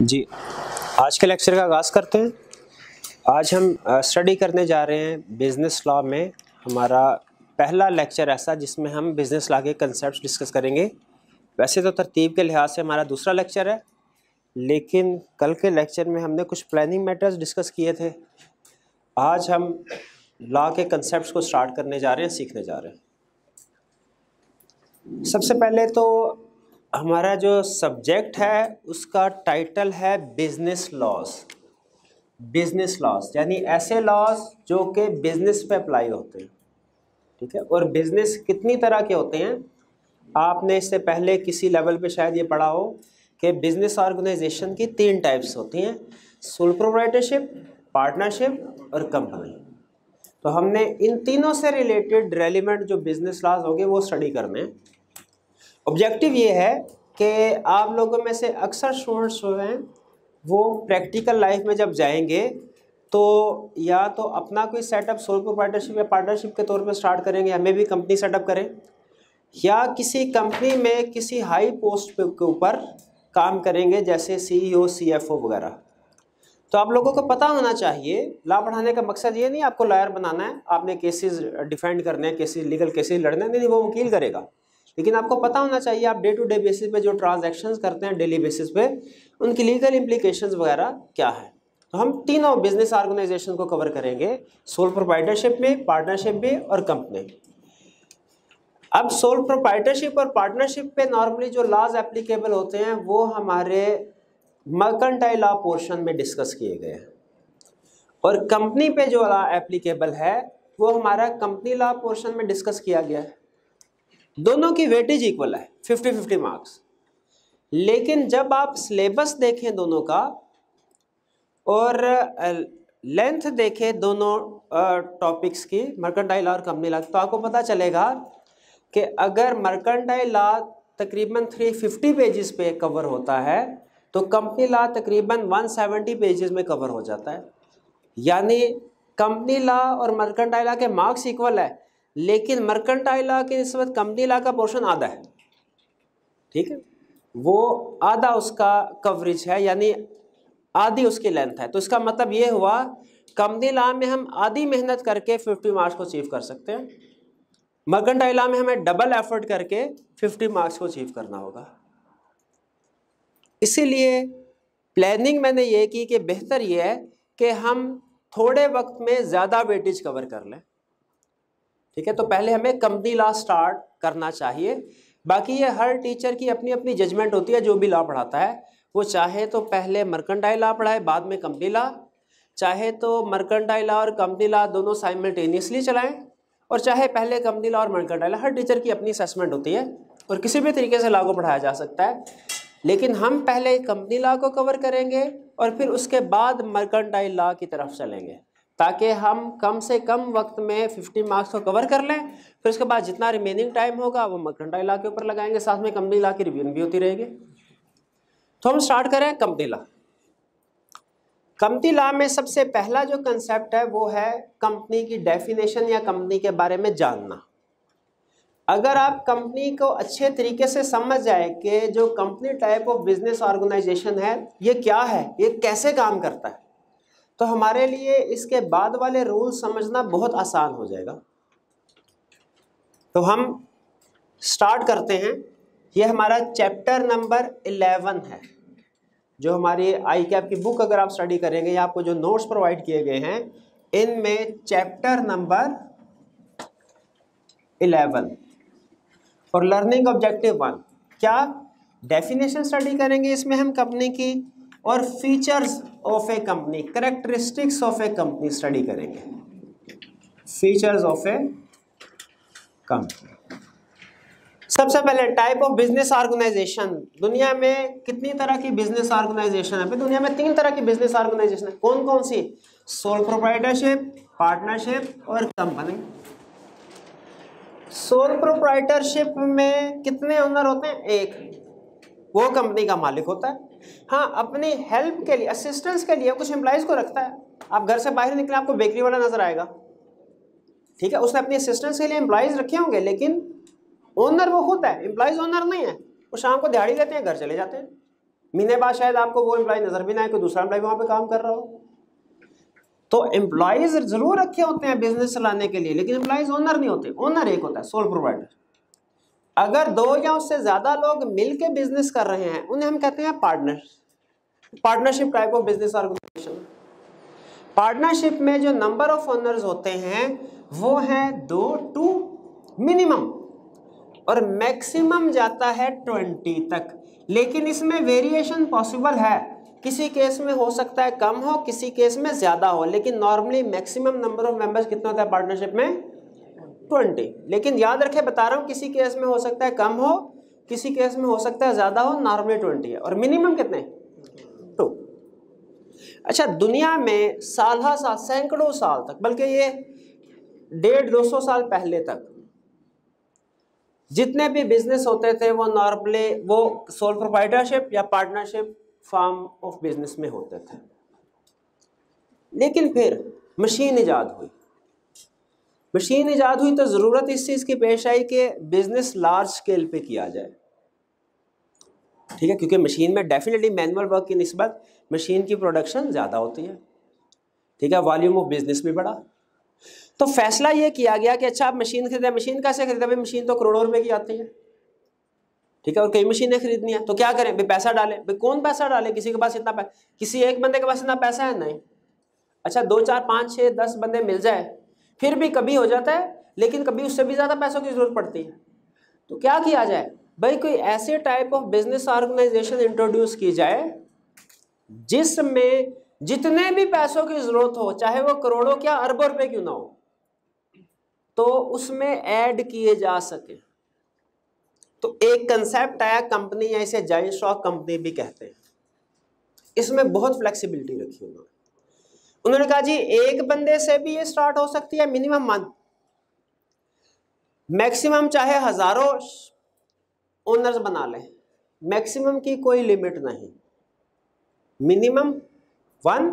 जी आज के लेक्चर का आगाज़ करते हैं आज हम स्टडी करने जा रहे हैं बिज़नेस लॉ में हमारा पहला लेक्चर ऐसा जिसमें हम बिज़नेस लॉ के कंसेप्ट डिस्कस करेंगे वैसे तो तरतीब के लिहाज से हमारा दूसरा लेक्चर है लेकिन कल के लेक्चर में हमने कुछ प्लानिंग मैटर्स डिस्कस किए थे आज हम लॉ के कंसेप्ट को स्टार्ट करने जा रहे हैं सीखने जा रहे हैं सबसे पहले तो हमारा जो सब्जेक्ट है उसका टाइटल है बिजनेस लॉस बिजनेस लॉस यानी ऐसे लॉस जो कि बिजनेस पे अप्लाई होते हैं ठीक है और बिजनेस कितनी तरह के होते हैं आपने इससे पहले किसी लेवल पे शायद ये पढ़ा हो कि बिजनेस ऑर्गेनाइजेशन की तीन टाइप्स होती हैं सोल प्रोप्राइटरशिप पार्टनरशिप और कंपनी तो हमने इन तीनों से रिलेटेड रेलिवेंट जो बिजनेस लॉस होंगे वो स्टडी करने हैं ऑब्जेक्टिव ये है कि आप लोगों में से अक्सर स्टूडेंट्स जो हैं वो प्रैक्टिकल लाइफ में जब जाएंगे तो या तो अपना कोई सेटअप सोल प्रोपार्टनरशिप या पार्टनरशिप के तौर पर स्टार्ट करेंगे हमें भी कंपनी सेटअप करें या किसी कंपनी में किसी हाई पोस्ट के ऊपर काम करेंगे जैसे सीईओ सीएफओ e वगैरह तो आप लोगों को पता होना चाहिए लाभ बढ़ाने का मकसद ये नहीं आपको लॉयर बनाना है आपने केसेस डिफेंड करने हैं केसेस लीगल केसेस लड़ने नहीं वो वकील करेगा लेकिन आपको पता होना चाहिए आप डे टू डे बेसिस पे जो ट्रांजेक्शन करते हैं डेली बेसिस पे उनकी लीगल इम्प्लीकेशन वगैरह क्या है तो हम तीनों बिजनेस ऑर्गेनाइजेशन को कवर करेंगे सोल प्रोपाइटरशिप में पार्टनरशिप में और कंपनी अब सोल प्रोपाइटरशिप और पार्टनरशिप पे नॉर्मली जो लॉज एप्लीकेबल होते हैं वो हमारे मर्कनटाइल लॉ पोर्शन में डिस्कस किए गए हैं और कंपनी पे जो लॉ एप्लीकेबल है वो हमारा कंपनी लॉ पोर्शन में डिस्कस किया गया है दोनों की वेटेज इक्वल है फिफ्टी फिफ्टी मार्क्स लेकिन जब आप सिलेबस देखें दोनों का और लेंथ देखें दोनों टॉपिक्स की मर्केंटाइल और कंपनी लॉ तो आपको पता चलेगा कि अगर मर्केंटाइल लॉ तकरीबन 350 पेजेस पे कवर होता है तो कंपनी लॉ तकरीबन 170 पेजेस में कवर हो जाता है यानी कंपनी लॉ और मर्केंटाइल लॉ के मार्क्स इक्वल है लेकिन मर्केंटाइल के नस्बत कंपनी ला का पोर्शन आधा है ठीक है वो आधा उसका कवरेज है यानी आधी उसकी लेंथ है तो इसका मतलब ये हुआ कंपनी ला में हम आधी मेहनत करके 50 मार्क्स को अचीव कर सकते हैं मर्केंटाइल में हमें डबल एफर्ट करके 50 मार्क्स को अचीव करना होगा इसीलिए प्लानिंग मैंने ये की कि बेहतर ये है कि हम थोड़े वक्त में ज़्यादा वेटेज कवर कर लें ठीक है तो पहले हमें कंपनी लॉ स्टार्ट करना चाहिए बाकी ये हर टीचर की अपनी अपनी जजमेंट होती है जो भी लॉ पढ़ाता है वो चाहे तो पहले मर्केंटाइल लॉ पढ़ाए बाद में कंपनी लॉ चाहे तो मर्केंटाइल लॉ और कंपनी लॉ दोनों साइमल्टेनियसली चलाएं और चाहे पहले कंपनी लॉ और मर्केंटाइल लॉ हर टीचर की अपनी असेसमेंट होती है और किसी भी तरीके से लॉ को पढ़ाया जा सकता है लेकिन हम पहले कंपनी लॉ को कवर करेंगे और फिर उसके बाद मर्कंडाई लॉ की तरफ चलेंगे ताकि हम कम से कम वक्त में फिफ्टी मार्क्स को कवर कर लें फिर उसके बाद जितना रिमेनिंग टाइम होगा वो मकरंडा इलाके ऊपर लगाएंगे साथ में कंपनी ला की रिव्यून भी होती रहेगी तो हम स्टार्ट करें कंपनी ला कंपनी ला में सबसे पहला जो कंसेप्ट है वो है कंपनी की डेफिनेशन या कंपनी के बारे में जानना अगर आप कंपनी को अच्छे तरीके से समझ जाए कि जो company type of business organisation है ये क्या है ये कैसे काम करता है तो हमारे लिए इसके बाद वाले रूल समझना बहुत आसान हो जाएगा तो हम स्टार्ट करते हैं ये हमारा चैप्टर नंबर इलेवन है जो हमारी आई कैप की बुक अगर आप स्टडी करेंगे या आपको जो नोट्स प्रोवाइड किए गए हैं इनमें चैप्टर नंबर इलेवन और लर्निंग ऑब्जेक्टिव वन क्या डेफिनेशन स्टडी करेंगे इसमें हम कंपनी की और features of a company characteristics of a company study करेंगे फीचर्स ऑफ ए कंपनी सबसे पहले टाइप ऑफ बिजनेस ऑर्गेनाइजेशन दुनिया में कितनी तरह की बिजनेस ऑर्गेनाइजेशन है दुनिया में तीन तरह की बिजनेस ऑर्गेनाइजेशन है कौन कौन सी सोल प्रोप्राइटरशिप पार्टनरशिप और कंपनी सोल प्रोप्राइटरशिप में कितने ओनर होते हैं एक वो कंपनी का मालिक होता है हाँ अपने हेल्प के लिए असिस्टेंस के लिए कुछ एम्प्लॉयज़ को रखता है आप घर से बाहर निकले आपको बेकरी वाला नज़र आएगा ठीक है उसने अपनी असिस्टेंस के लिए एम्प्लॉयज़ रखे होंगे लेकिन ओनर वो होता है एम्प्लॉयज़ ओनर नहीं है वो शाम को दिहाड़ी लेते हैं घर चले जाते हैं महीने बाद शायद आपको वो एम्प्लॉय नज़र भी ना आए कोई दूसरा एम्प्लॉय वहां पर काम कर रहा हो तो एम्प्लॉयज़ ज़रूर रखे होते हैं बिजनेस चलाने के लिए लेकिन एम्प्लॉयज़ ओनर नहीं होते ओनर एक होता है सोल प्रोवाइडर अगर दो या उससे ज़्यादा लोग मिल बिजनेस कर रहे हैं उन्हें हम कहते हैं partner partnership type of business organisation partnership में जो नंबर ऑफ ओनर्स होते हैं वो है दो टू मिनिमम और मैक्सिमम जाता है ट्वेंटी तक लेकिन इसमें वेरिएशन पॉसिबल है किसी केस में हो सकता है कम हो किसी केस में ज़्यादा हो लेकिन normally maximum number of members कितना होता है पार्टनरशिप में ट्वेंटी लेकिन याद रखें बता रहा हूँ किसी केस में हो सकता है कम हो किसी केस में हो सकता है ज़्यादा हो नॉर्मली ट्वेंटी है और मिनिमम कितने टू अच्छा दुनिया में साल साल सैकड़ों साल तक बल्कि ये डेढ़ दो सौ साल पहले तक जितने भी बिजनेस होते थे वो नॉर्मली वो सोल प्रोवाइडरशिप या पार्टनरशिप फॉर्म ऑफ बिजनेस में होते थे लेकिन फिर मशीन ईजाद हुई मशीन ईजाद हुई तो ज़रूरत इस चीज़ की पेश आई कि बिज़नेस लार्ज स्केल पे किया जाए ठीक है क्योंकि मशीन में डेफिनेटली मैनुअल वर्क की नस्बत मशीन की प्रोडक्शन ज़्यादा होती है ठीक है वॉल्यूम ऑफ बिज़नेस भी बढ़ा तो फैसला ये किया गया कि अच्छा आप मशीन खरीदें मशीन कैसे खरीदें भाई मशीन तो करोड़ों रुपए की आती है ठीक है और कई मशीनें खरीदनी है तो क्या करें भाई पैसा डालें भाई कौन पैसा डालें किसी के पास इतना पैसा किसी एक बंदे के पास इतना पैसा है नहीं अच्छा दो चार पाँच छः दस बंदे मिल जाए फिर भी कभी हो जाता है लेकिन कभी उससे भी ज़्यादा पैसों की ज़रूरत पड़ती है तो क्या किया जाए भाई कोई ऐसे type of business organisation introduce की जाए जिसमें जितने भी पैसों की ज़रूरत हो चाहे वो करोड़ों क्या अरबों रुपए क्यों ना हो तो उसमें ऐड किए जा सके तो एक कंसेप्ट आया कंपनी या इसे जाइंट स्टॉक कंपनी भी कहते हैं इसमें बहुत फ्लेक्सिबिलिटी रखी उन्होंने उन्होंने कहा जी एक बंदे से भी ये स्टार्ट हो सकती है मिनिमम मंथ मैक्सिमम चाहे हजारों ओनर्स बना लें मैक्सिमम की कोई लिमिट नहीं मिनिमम वन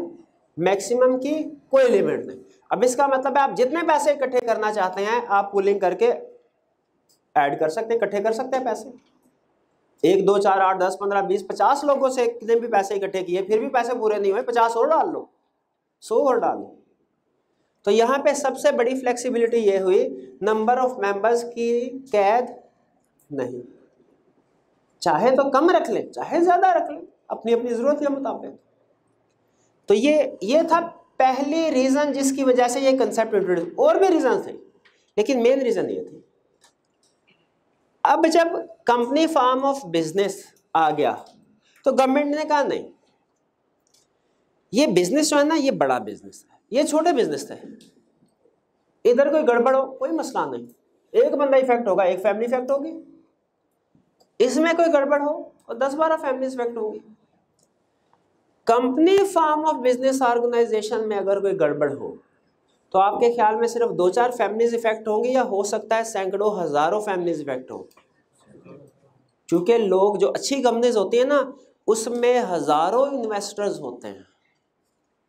मैक्सिमम की कोई लिमिट नहीं अब इसका मतलब है आप जितने पैसे इकट्ठे करना चाहते हैं आप पुलिंग करके ऐड कर सकते हैं इकट्ठे कर सकते हैं पैसे एक दो चार आठ दस पंद्रह बीस पचास लोगों से कितने भी पैसे इकट्ठे किए फिर भी पैसे पूरे नहीं हुए पचास और डाल लो सो और डाल तो यहाँ पे सबसे बड़ी फ्लेक्सिबिलिटी ये हुई नंबर ऑफ मेंबर्स की कैद नहीं चाहे तो कम रख लें चाहे ज़्यादा रख लें अपनी अपनी ज़रूरत के मुताबिक तो ये ये था पहले रीज़न जिसकी वजह से ये कंसेप्ट इंट्रोड्यूस और भी रीज़न थे लेकिन मेन रीज़न ये थी अब जब कंपनी फार्म ऑफ बिजनेस आ गया तो गवर्नमेंट ने कहा नहीं ये बिजनेस जो है ना ये बड़ा बिजनेस है ये छोटे बिजनेस है इधर कोई गड़बड़ हो कोई मसला नहीं एक बंदा इफेक्ट होगा एक फैमिली इफेक्ट होगी इसमें कोई गड़बड़ हो और दस बारह फैमिली इफेक्ट होगी company form of business organisation में अगर कोई गड़बड़ हो तो आपके ख्याल में सिर्फ दो चार फैमिलीज इफेक्ट होंगी या हो सकता है सैकड़ों हजारों फैमिलीज इफेक्ट हो क्योंकि लोग जो अच्छी कंपनीज होती है ना उसमें हजारों इन्वेस्टर्स होते हैं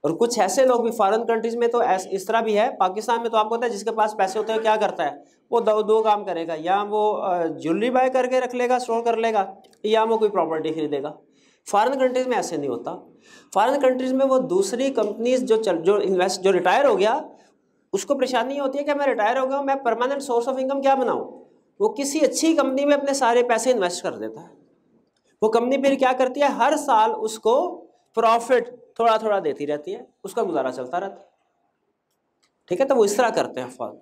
और कुछ ऐसे लोग भी फॉरेन कंट्रीज़ में तो इस तरह भी है पाकिस्तान में तो आपको पता है जिसके पास पैसे होते हैं क्या करता है वो दो दो काम करेगा या वो ज्वेलरी बाय करके रख लेगा स्टोर कर लेगा या वो कोई प्रॉपर्टी खरीदेगा फॉरेन कंट्रीज़ में ऐसे नहीं होता फॉरेन कंट्रीज़ में वो दूसरी कंपनीज जो चल जो इन्वेस्ट जो रिटायर हो गया उसको परेशानी होती है कि मैं रिटायर हो गया मैं परमानेंट सोर्स ऑफ इनकम क्या बनाऊँ वो किसी अच्छी कंपनी में अपने सारे पैसे इन्वेस्ट कर देता है वो कंपनी फिर क्या करती है हर साल उसको प्रॉफिट थोड़ा थोड़ा देती रहती है उसका गुजारा चलता रहता है ठीक है तो वो इस तरह करते हैं फॉर्म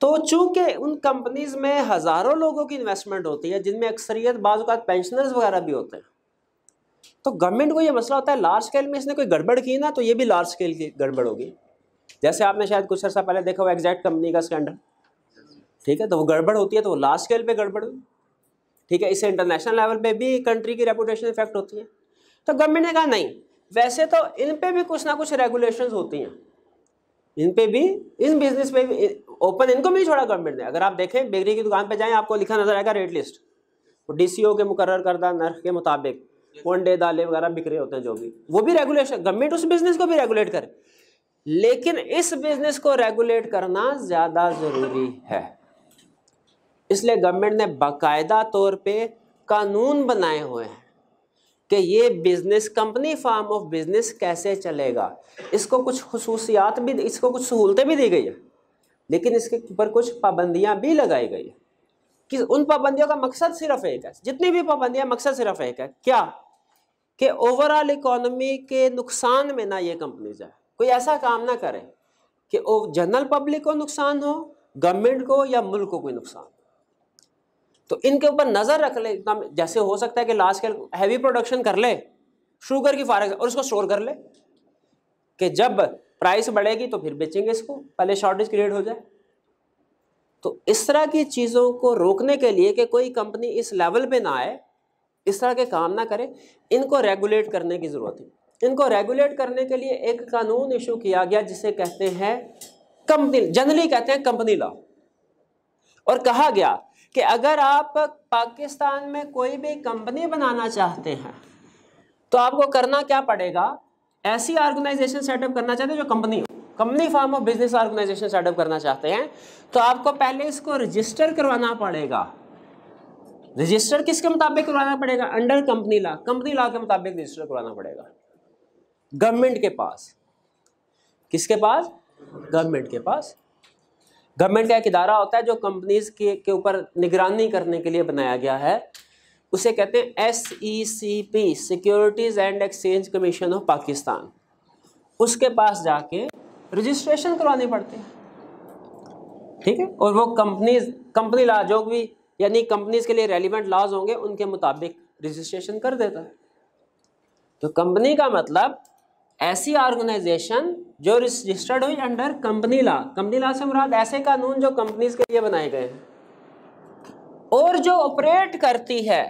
तो चूंकि उन कंपनीज में हज़ारों लोगों की इन्वेस्टमेंट होती है जिनमें अक्सरियत बाज़ात पेंशनर्स वगैरह भी होते हैं तो गवर्नमेंट को ये मसला होता है लार्ज स्केल में इसने कोई गड़बड़ की ना तो ये भी लार्ज स्केल की गड़बड़ होगी जैसे आपने शायद कुछ अर्सा पहले देखा हो एग्जैक्ट कंपनी का स्कैंडल ठीक है तो वो गड़बड़ होती है तो वो लार्ज स्केल पे गड़बड़ ठीक है इससे इंटरनेशनल लेवल पे भी कंट्री की रेपुटेशन इफेक्ट होती है तो गवर्नमेंट ने कहा नहीं वैसे तो इन पे भी कुछ ना कुछ रेगुलेशंस होती हैं इन पे भी इन बिजनेस पे भी ओपन इनको भी छोड़ा गवर्नमेंट ने अगर आप देखें बेकरी की दुकान पे जाएं आपको लिखा नजर आएगा रेट लिस्ट डी के मुकर करदा नर्क के मुताबिक डे दाले वगैरह बिक रहे होते हैं जो भी वो भी रेगुलेशन गवर्नमेंट उस बिजनेस को भी रेगुलेट करे लेकिन इस बिजनेस को रेगुलेट करना ज़्यादा ज़रूरी है इसलिए गवर्नमेंट ने बाकायदा तौर पे कानून बनाए हुए हैं कि ये business company form of business कैसे चलेगा इसको कुछ खसूसियात भी इसको कुछ सहूलतें भी दी गई है लेकिन इसके ऊपर कुछ पाबंदियाँ भी लगाई गई कि उन पाबंदियों का मकसद सिर्फ एक है जितनी भी पाबंदियाँ मकसद सिर्फ एक है क्या कि ओवरऑल इकोनॉमी के नुकसान में ना ये कंपनी जाए कोई ऐसा काम ना करे कि जनरल पब्लिक को नुकसान हो गवर्नमेंट को या मुल्क को कोई नुकसान तो इनके ऊपर नज़र रख ले इतना जैसे हो सकता है कि लास्ट स्केल हैवी प्रोडक्शन कर ले शुगर की फारे और उसको स्टोर कर ले कि जब प्राइस बढ़ेगी तो फिर बेचेंगे इसको पहले शॉर्टेज क्रिएट हो जाए तो इस तरह की चीज़ों को रोकने के लिए कि कोई कंपनी इस लेवल पे ना आए इस तरह के काम ना करे इनको रेगुलेट करने की ज़रूरत है इनको रेगुलेट करने के लिए एक कानून इशू किया गया जिसे कहते हैं कंपनी जनरली कहते हैं कंपनी लॉ और कहा गया कि अगर आप पाकिस्तान में कोई भी कंपनी बनाना चाहते हैं तो आपको करना क्या पड़ेगा ऐसी ऑर्गेनाइजेशन सेटअप करना चाहते हैं जो कंपनी हो company form of business organization setup करना चाहते हैं तो आपको पहले इसको रजिस्टर करवाना पड़ेगा रजिस्टर किसके मुताबिक करवाना पड़ेगा under company law company law के मुताबिक रजिस्टर करवाना पड़ेगा गवर्नमेंट के पास किसके पास गवर्नमेंट के पास गवर्नमेंट का एक इदारा होता है जो कंपनीज के के ऊपर निगरानी करने के लिए बनाया गया है उसे कहते हैं S E C P securities and exchange commission of Pakistan उसके पास जाके रजिस्ट्रेशन करवानी पड़ती है ठीक है और वो कंपनीज कंपनी लॉ जो भी यानी कंपनीज के लिए रेलिवेंट लॉज होंगे उनके मुताबिक रजिस्ट्रेशन कर देता है तो कंपनी का मतलब ऐसी ऑर्गेनाइजेशन जो रजिस्टर्ड हुई under company law company law से मुराद ऐसे कानून जो कंपनीज के लिए बनाए गए हैं और जो ऑपरेट करती है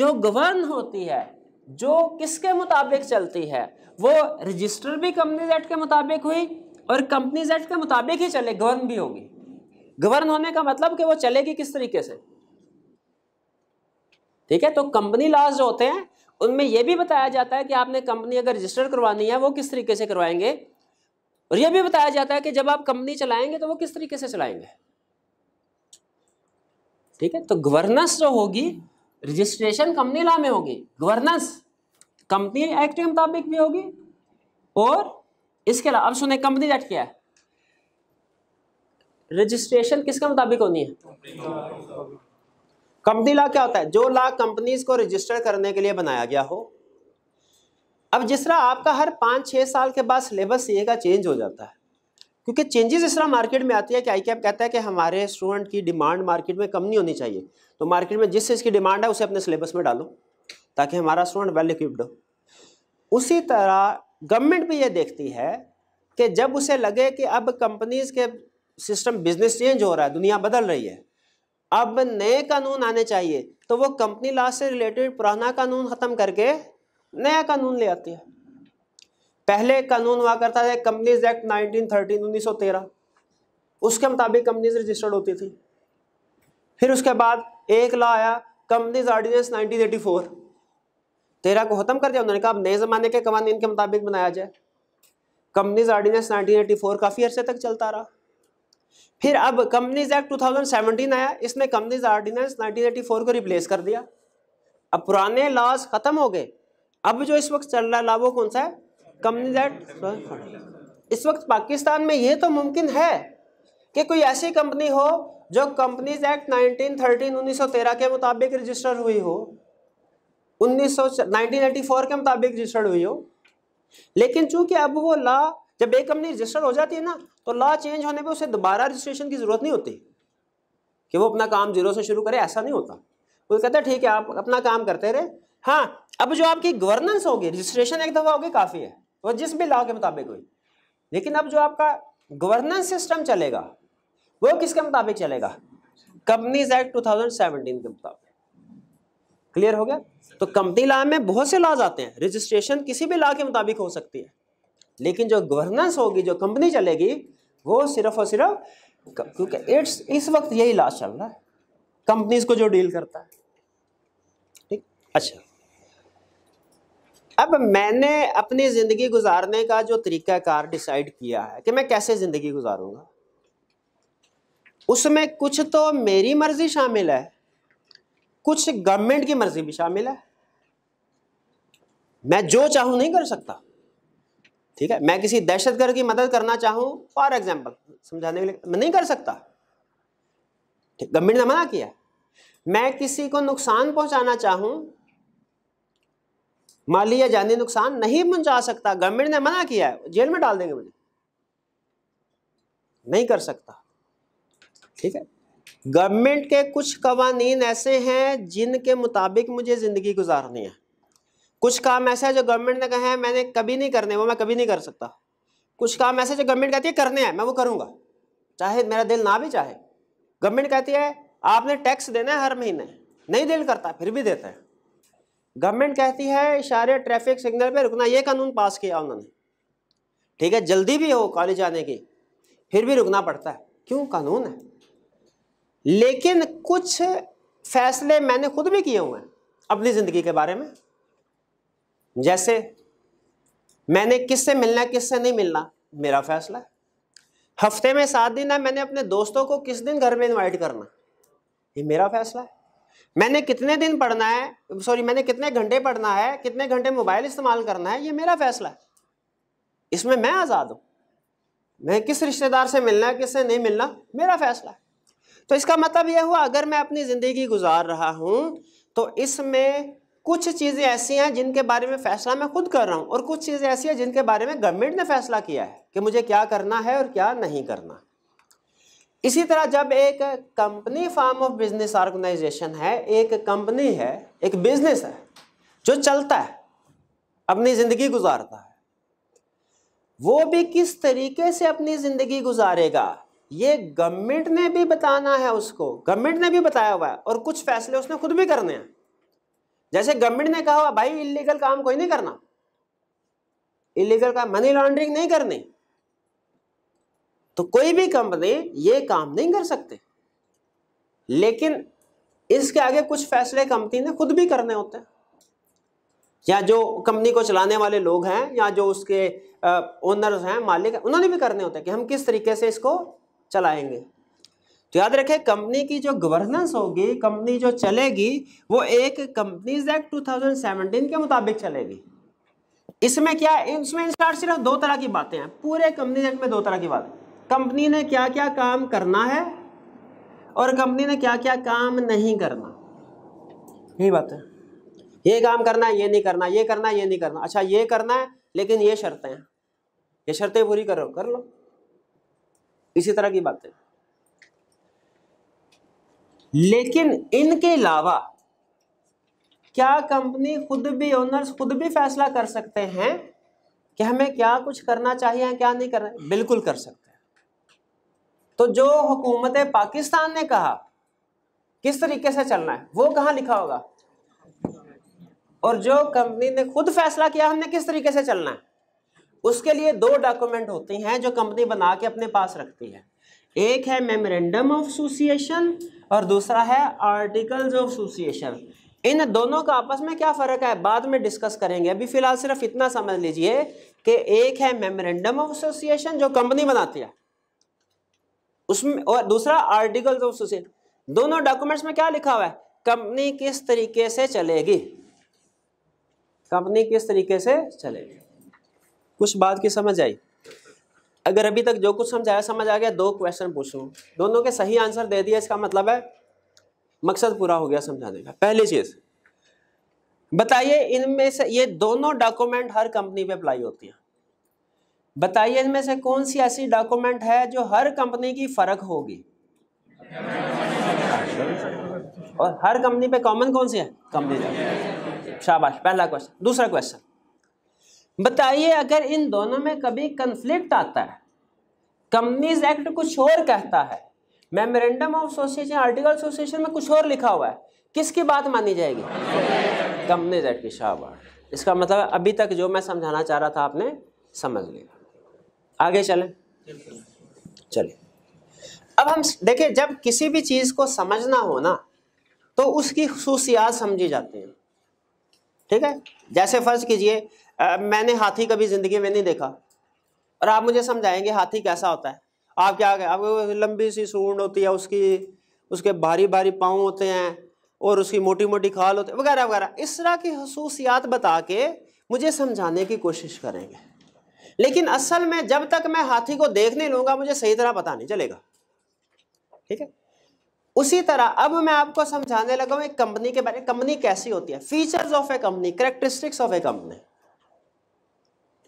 जो गवर्न होती है जो किसके मुताबिक चलती है वो रजिस्टर भी कंपनीज एक्ट के मुताबिक हुई और कंपनीज एक्ट के मुताबिक ही चले गवर्न भी होगी गवर्न होने का मतलब कि वो चलेगी किस तरीके से ठीक है तो कंपनी लॉज जो होते हैं उनमें यह भी बताया जाता है कि आपने कंपनी अगर रजिस्टर करवानी है वो किस तरीके से करवाएंगे और यह भी बताया जाता है कि जब आप कंपनी चलाएंगे तो वो किस तरीके से चलाएंगे ठीक है तो गवर्नेंस जो होगी रजिस्ट्रेशन कंपनी ला में होगी गवर्नेंस कंपनी एक्ट के मुताबिक भी होगी और इसके अलावा अब सुने कंपनी एक्ट क्या है रजिस्ट्रेशन किसके मुताबिक होनी है कंपनी लॉ क्या होता है जो लॉ कंपनीज को रजिस्टर करने के लिए बनाया गया हो अब जिस तरह आपका हर पाँच छः साल के बाद सिलेबस सी का चेंज हो जाता है क्योंकि चेंजेस इस तरह मार्केट में आती है कि आई कैप कहता है कि हमारे स्टूडेंट की डिमांड मार्केट में कम नहीं होनी चाहिए तो मार्केट में जिस चीज़ की डिमांड है उसे अपने सिलेबस में डालो ताकि हमारा स्टूडेंट वेल इक्विप्ड हो उसी तरह गवर्नमेंट भी ये देखती है कि जब उसे लगे कि अब कंपनीज के सिस्टम बिजनेस चेंज हो रहा है दुनिया बदल रही है अब नए कानून आने चाहिए तो वो कंपनी लॉ से रिलेटेड पुराना कानून ख़त्म करके नया कानून ले आती है पहले कानून हुआ करता था कंपनीज एक्ट 1913 1913 उसके मुताबिक कंपनीज रजिस्टर्ड होती थी फिर उसके बाद एक लॉ आया कंपनीज ऑर्डिनेंस 1984 तेरह को ख़त्म कर दिया उन्होंने कहा अब नए ज़माने के कवानीन के मुताबिक बनाया जाए कंपनीज ऑर्डिनेंस 1984 काफ़ी अरसे तक चलता रहा फिर अब कंपनीज एक्ट 2017 आया इसने कंपनीज ऑर्डिनेंस 1984 को रिप्लेस कर दिया अब पुराने लॉज खत्म हो गए अब जो इस वक्त चल रहा है वो कौन सा है कंपनीज एक्ट इस वक्त पाकिस्तान में ये तो मुमकिन है कि कोई ऐसी कंपनी हो जो कंपनीज एक्ट 1913 1913 के मुताबिक रजिस्टर हुई हो 1900 के मुताबिक रजिस्टर्ड हुई हो लेकिन चूंकि अब वो लॉ जब एक कंपनी रजिस्टर्ड हो जाती है ना तो लॉ चेंज होने पर उसे दोबारा रजिस्ट्रेशन की ज़रूरत नहीं होती कि वो अपना काम जीरो से शुरू करे ऐसा नहीं होता वो कहता है ठीक है आप अपना काम करते रहे हाँ अब जो आपकी गवर्नेंस होगी रजिस्ट्रेशन एक दफ़ा होगी काफ़ी है वो जिस भी लॉ के मुताबिक हुई लेकिन अब जो आपका गवर्नेंस सिस्टम चलेगा वो किसके मुताबिक चलेगा कंपनीज एक्ट 2017 के मुताबिक क्लियर हो गया तो कंपनी लॉ में बहुत से लॉज आते हैं रजिस्ट्रेशन किसी भी लॉ के मुताबिक हो सकती है लेकिन जो गवर्नेंस होगी जो कंपनी चलेगी वो सिर्फ और सिर्फ क्योंकि इट्स इस वक्त यही इलाज चल रहा है कंपनीज को जो डील करता है ठीक अच्छा अब मैंने अपनी ज़िंदगी गुजारने का जो तरीक़ाकार डिसाइड किया है कि मैं कैसे ज़िंदगी गुजारूंगा उसमें कुछ तो मेरी मर्ज़ी शामिल है कुछ गवर्नमेंट की मर्ज़ी भी शामिल है मैं जो चाहूं नहीं कर सकता ठीक है मैं किसी दहशतगर्द की मदद करना चाहूं फॉर एग्जाम्पल समझाने के लिए मैं नहीं कर सकता ठीक गवर्नमेंट ने मना किया मैं किसी को नुकसान पहुंचाना चाहूं माली या जानी नुकसान नहीं पहुंचा सकता गवर्नमेंट ने मना किया है जेल में डाल देंगे मुझे नहीं कर सकता ठीक है गवर्नमेंट के कुछ कवानीन ऐसे हैं जिनके मुताबिक मुझे ज़िंदगी गुजारनी है कुछ काम ऐसा है जो गवर्नमेंट ने कहा है मैंने कभी नहीं करने वो मैं कभी नहीं कर सकता कुछ काम ऐसे जो गवर्नमेंट कहती है करने हैं मैं वो करूँगा चाहे मेरा दिल ना भी चाहे गवर्नमेंट कहती है आपने टैक्स देना है हर महीने नहीं दिल करता फिर भी देते हैं गवर्नमेंट कहती है इशारे ट्रैफिक सिग्नल पे रुकना ये कानून पास किया उन्होंने ठीक है जल्दी भी हो कॉलेज जाने की फिर भी रुकना पड़ता है क्यों कानून है लेकिन कुछ फैसले मैंने खुद भी किए हुए हैं अपनी ज़िंदगी के बारे में जैसे मैंने किससे मिलना किससे नहीं मिलना मेरा फैसला है हफ्ते में सात दिन है मैंने अपने दोस्तों को किस दिन घर में इनवाइट करना ये मेरा फैसला है मैंने कितने दिन पढ़ना है सॉरी मैंने कितने घंटे पढ़ना है कितने घंटे मोबाइल इस्तेमाल करना है ये मेरा फैसला है इसमें मैं आज़ाद हूँ मैं किस रिश्तेदार से मिलना है किससे नहीं मिलना मेरा फैसला है तो इसका मतलब यह हुआ अगर मैं अपनी ज़िंदगी गुजार रहा हूँ तो इसमें कुछ चीज़ें ऐसी हैं जिनके बारे में फैसला मैं खुद कर रहा हूँ और कुछ चीज़ें ऐसी हैं जिनके बारे में गवर्नमेंट ने फैसला किया है कि मुझे क्या करना है और क्या नहीं करना इसी तरह जब एक company form of business organisation है एक कंपनी है एक बिजनेस है जो चलता है अपनी ज़िंदगी गुजारता है वो भी किस तरीके से अपनी ज़िंदगी गुजारेगा ये गवर्नमेंट ने भी बताना है उसको गवर्नमेंट ने भी बताया हुआ है और कुछ फैसले उसने खुद भी करने हैं जैसे गवर्नमेंट ने कहा भाई इलीगल काम कोई नहीं करना इलीगल काम मनी लॉन्ड्रिंग नहीं करनी तो कोई भी कंपनी ये काम नहीं कर सकते लेकिन इसके आगे कुछ फैसले कंपनी ने खुद भी करने होते हैं या जो कंपनी को चलाने वाले लोग हैं या जो उसके ओनर्स हैं मालिक हैं उन्होंने भी करने होते हैं कि हम किस तरीके से इसको चलाएंगे तो याद रखें कंपनी की जो गवर्नेंस होगी कंपनी जो चलेगी वो एक कंपनीज एक्ट 2017 के मुताबिक चलेगी इसमें क्या इसमें सिर्फ दो तरह की बातें हैं पूरे कंपनीज एक्ट में दो तरह की बात कंपनी ने क्या क्या काम करना है और कंपनी ने क्या क्या काम नहीं करना यही बात है ये काम करना है ये नहीं करना ये करना है ये नहीं करना अच्छा ये करना है लेकिन ये शर्तें हैं ये शर्तें पूरी करो कर लो इसी तरह की बातें लेकिन इनके अलावा क्या कंपनी खुद भी ओनर्स खुद भी फैसला कर सकते हैं कि हमें क्या कुछ करना चाहिए क्या नहीं करना बिल्कुल कर सकते हैं तो जो हुकूमत पाकिस्तान ने कहा किस तरीके से चलना है वो कहां लिखा होगा और जो कंपनी ने खुद फैसला किया हमने किस तरीके से चलना है उसके लिए दो डॉक्यूमेंट होती हैं जो कंपनी बना के अपने पास रखती है एक है मेमोरेंडम ऑफ एसोसिएशन और दूसरा है आर्टिकल्स ऑफ एसोसिएशन इन दोनों का आपस में क्या फ़र्क है बाद में डिस्कस करेंगे अभी फ़िलहाल सिर्फ इतना समझ लीजिए कि एक है मेमोरेंडम ऑफ एसोसिएशन जो कंपनी बनाती है उसमें और दूसरा आर्टिकल्स ऑफ एसोसिएशन दोनों डॉक्यूमेंट्स में क्या लिखा हुआ है कंपनी किस तरीके से चलेगी कंपनी किस तरीके से चलेगी कुछ बात की समझ आई अगर अभी तक जो कुछ समझाया समझ आ गया दो क्वेश्चन पूछूं दोनों के सही आंसर दे दिया इसका मतलब है मकसद पूरा हो गया समझाने का पहली चीज़ बताइए इनमें से ये दोनों डॉक्यूमेंट हर कंपनी पे अप्लाई होती है बताइए इनमें से कौन सी ऐसी डॉक्यूमेंट है जो हर कंपनी की फ़र्क होगी और हर कंपनी पे कॉमन कौन सी है कंपनी शाबाश पहला क्वेश्चन दूसरा क्वेश्चन बताइए अगर इन दोनों में कभी कंफ्लिक्ट आता है कंपनीज एक्ट कुछ और कहता है memorandum of association article association में कुछ और लिखा हुआ है किसकी बात मानी जाएगी कंपनीज एक्ट की शाबाश इसका मतलब अभी तक जो मैं समझाना चाह रहा था आपने समझ लिया आगे चलें चलिए अब हम देखें जब किसी भी चीज़ को समझना हो ना तो उसकी खसूसियात समझी जाती हैं ठीक है जैसे फ़र्ज़ कीजिए मैंने हाथी कभी ज़िंदगी में नहीं देखा और आप मुझे समझाएंगे हाथी कैसा होता है आप क्या आप लंबी सी सूंड होती है उसकी उसके भारी भारी पाँव होते हैं और उसकी मोटी मोटी खाल होती है वगैरह वगैरह इस तरह की खसूसियात बता के मुझे समझाने की कोशिश करेंगे लेकिन असल में जब तक मैं हाथी को देख नहीं लूँगा मुझे सही तरह पता नहीं चलेगा ठीक है उसी तरह अब मैं आपको समझाने लगा हूँ एक कंपनी के बारे में कंपनी कैसी होती है features of a company characteristics of a company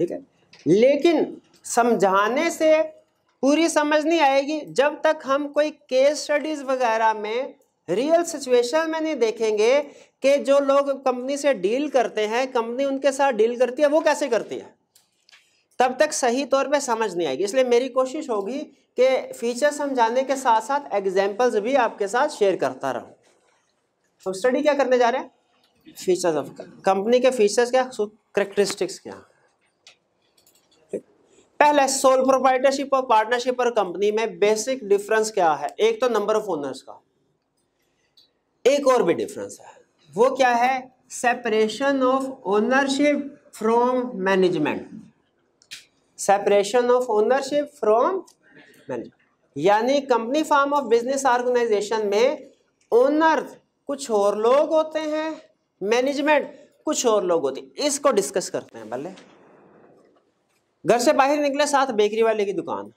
ठीक है लेकिन समझाने से पूरी समझ नहीं आएगी जब तक हम कोई केस स्टडीज़ वगैरह में रियल सिचुएशन में नहीं देखेंगे कि जो लोग कंपनी से डील करते हैं कंपनी उनके साथ डील करती है वो कैसे करती है तब तक सही तौर पे समझ नहीं आएगी इसलिए मेरी कोशिश होगी कि फीचर समझाने के साथ साथ एग्जाम्पल्स भी आपके साथ शेयर करता रहूं हम तो स्टडी क्या करने जा रहे हैं फीचर्स ऑफ कंपनी के फीचर्स क्या करेक्टरिस्टिक्स क्या पहला सोल प्रोप्राइटरशिप और पार्टनरशिप और कंपनी में बेसिक डिफरेंस क्या है एक तो नंबर ऑफ ओनर्स का एक और भी डिफरेंस है वो क्या है separation of ownership from management separation of ownership from management यानी company form of business organisation में ओनर कुछ और लोग होते हैं मैनेजमेंट कुछ और लोग होते हैं इसको डिस्कस करते हैं भले घर से बाहर निकले साथ बेकरी वाले की दुकान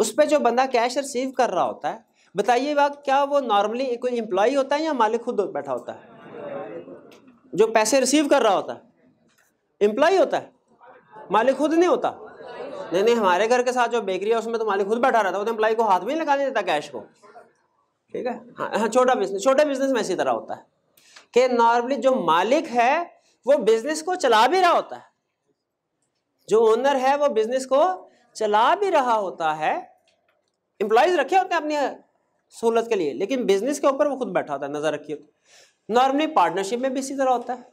उस पर जो बंदा कैश रिसीव कर रहा होता है बताइए बात क्या वो नॉर्मली कोई एम्प्लॉय होता है या मालिक खुद बैठा होता है जो पैसे रिसीव कर रहा होता है एम्प्लॉय होता है मालिक खुद नहीं होता नहीं नहीं हमारे घर के साथ जो बेकरी है उसमें तो मालिक खुद बैठा रहता है वो तो एम्प्लॉय को हाथ में लगा नहीं देता कैश को ठीक है हाँ हाँ छोटा बिजनेस छोटे बिजनेस में इसी तरह होता है कि नॉर्मली जो मालिक है वो बिजनेस को चला भी रहा होता है जो ओनर है वो बिजनेस को चला भी रहा होता है एम्प्लॉयज रखे होते हैं अपनी सहूलत के लिए लेकिन बिजनेस के ऊपर वो खुद बैठा होता है नजर रखी होती नॉर्मली पार्टनरशिप में भी इसी तरह होता है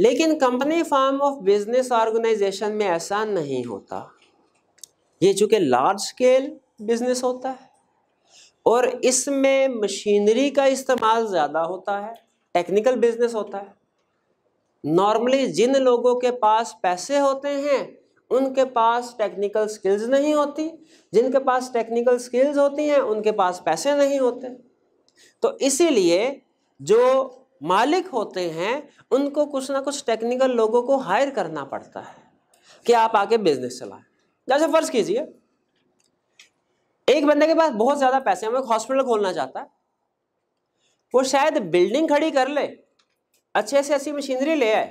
लेकिन company form of business organisation में ऐसा नहीं होता ये चूंकि लार्ज स्केल बिजनेस होता है और इसमें मशीनरी का इस्तेमाल ज़्यादा होता है टेक्निकल बिजनेस होता है नॉर्मली जिन लोगों के पास पैसे होते हैं उनके पास टेक्निकल स्किल्स नहीं होती जिनके पास टेक्निकल स्किल्स होती हैं उनके पास पैसे नहीं होते तो इसीलिए जो मालिक होते हैं उनको कुछ ना कुछ टेक्निकल लोगों को हायर करना पड़ता है कि आप आके बिजनेस चलाएं जैसे फर्ज कीजिए एक बंदे के पास बहुत ज़्यादा पैसे हैं वो एक हॉस्पिटल खोलना चाहता है वो शायद बिल्डिंग खड़ी कर ले अच्छे से अच्छी मशीनरी ले आए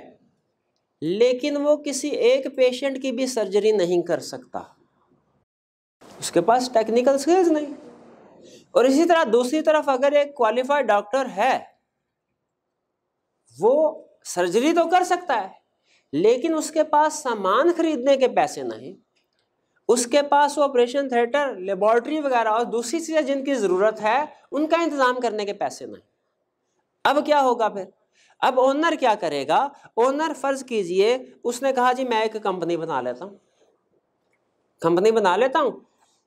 लेकिन वो किसी एक पेशेंट की भी सर्जरी नहीं कर सकता उसके पास टेक्निकल स्किल्स नहीं और इसी तरह दूसरी तरफ अगर एक क्वालिफाइड डॉक्टर है वो सर्जरी तो कर सकता है लेकिन उसके पास सामान खरीदने के पैसे नहीं उसके पास वो ऑपरेशन थिएटर लेबोरेटरी वगैरह और दूसरी चीज़ें जिनकी ज़रूरत है उनका इंतज़ाम करने के पैसे नहीं अब क्या होगा फिर अब ओनर क्या करेगा ओनर फर्ज कीजिए उसने कहा जी मैं एक कंपनी बना लेता हूँ कंपनी बना लेता हूँ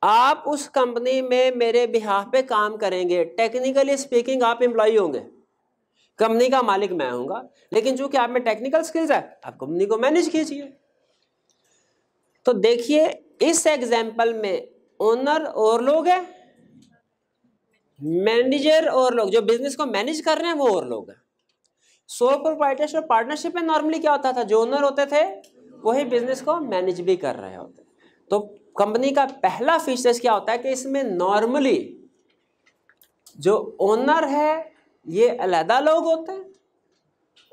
आप उस कंपनी में मेरे बिहाफ पे काम करेंगे टेक्निकली स्पीकिंग आप एम्प्लॉय होंगे कंपनी का मालिक मैं हूँ लेकिन चूंकि आप में टेक्निकल स्किल्स है आप कंपनी को मैनेज कीजिए तो देखिए इस एग्जाम्पल में ओनर और लोग हैं मैनेजर और लोग जो बिजनेस को मैनेज कर रहे हैं वो और लोग हैं सो प्रोप्राइटर्स और पार्टनरशिप में नॉर्मली क्या होता था जो ओनर होते थे वही बिजनेस को मैनेज भी कर रहे होते तो कंपनी का पहला फीचर्स क्या होता है कि इसमें नॉर्मली जो ओनर है ये अलहदा लोग होते हैं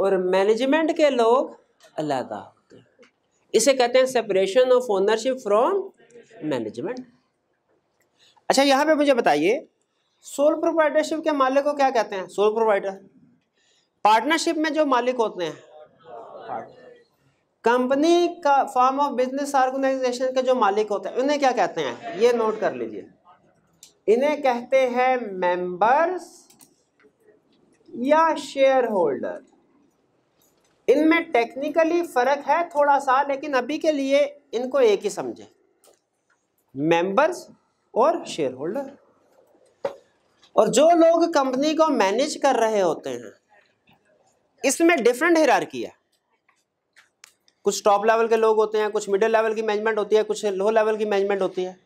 और मैनेजमेंट के लोग अलहदा होते हैं इसे कहते हैं separation of ownership from management अच्छा यहाँ पे मुझे बताइए सोल प्रोप्राइटरशिप के मालिक को क्या कहते हैं सोल प्रोवाइडर पार्टनरशिप में जो मालिक होते हैं कंपनी का फॉर्म ऑफ बिजनेस ऑर्गेनाइजेशन के जो मालिक होते हैं उन्हें क्या कहते हैं ये नोट कर लीजिए इन्हें कहते हैं मेंबर्स या शेयर होल्डर इनमें टेक्निकली फर्क है थोड़ा सा लेकिन अभी के लिए इनको एक ही समझे मेंबर्स और शेयर होल्डर और जो लोग कंपनी को मैनेज कर रहे होते हैं इसमें डिफरेंट हेरार है कुछ टॉप लेवल के लोग होते हैं कुछ मिडिल लेवल की मैनेजमेंट होती है कुछ लो लेवल की मैनेजमेंट होती है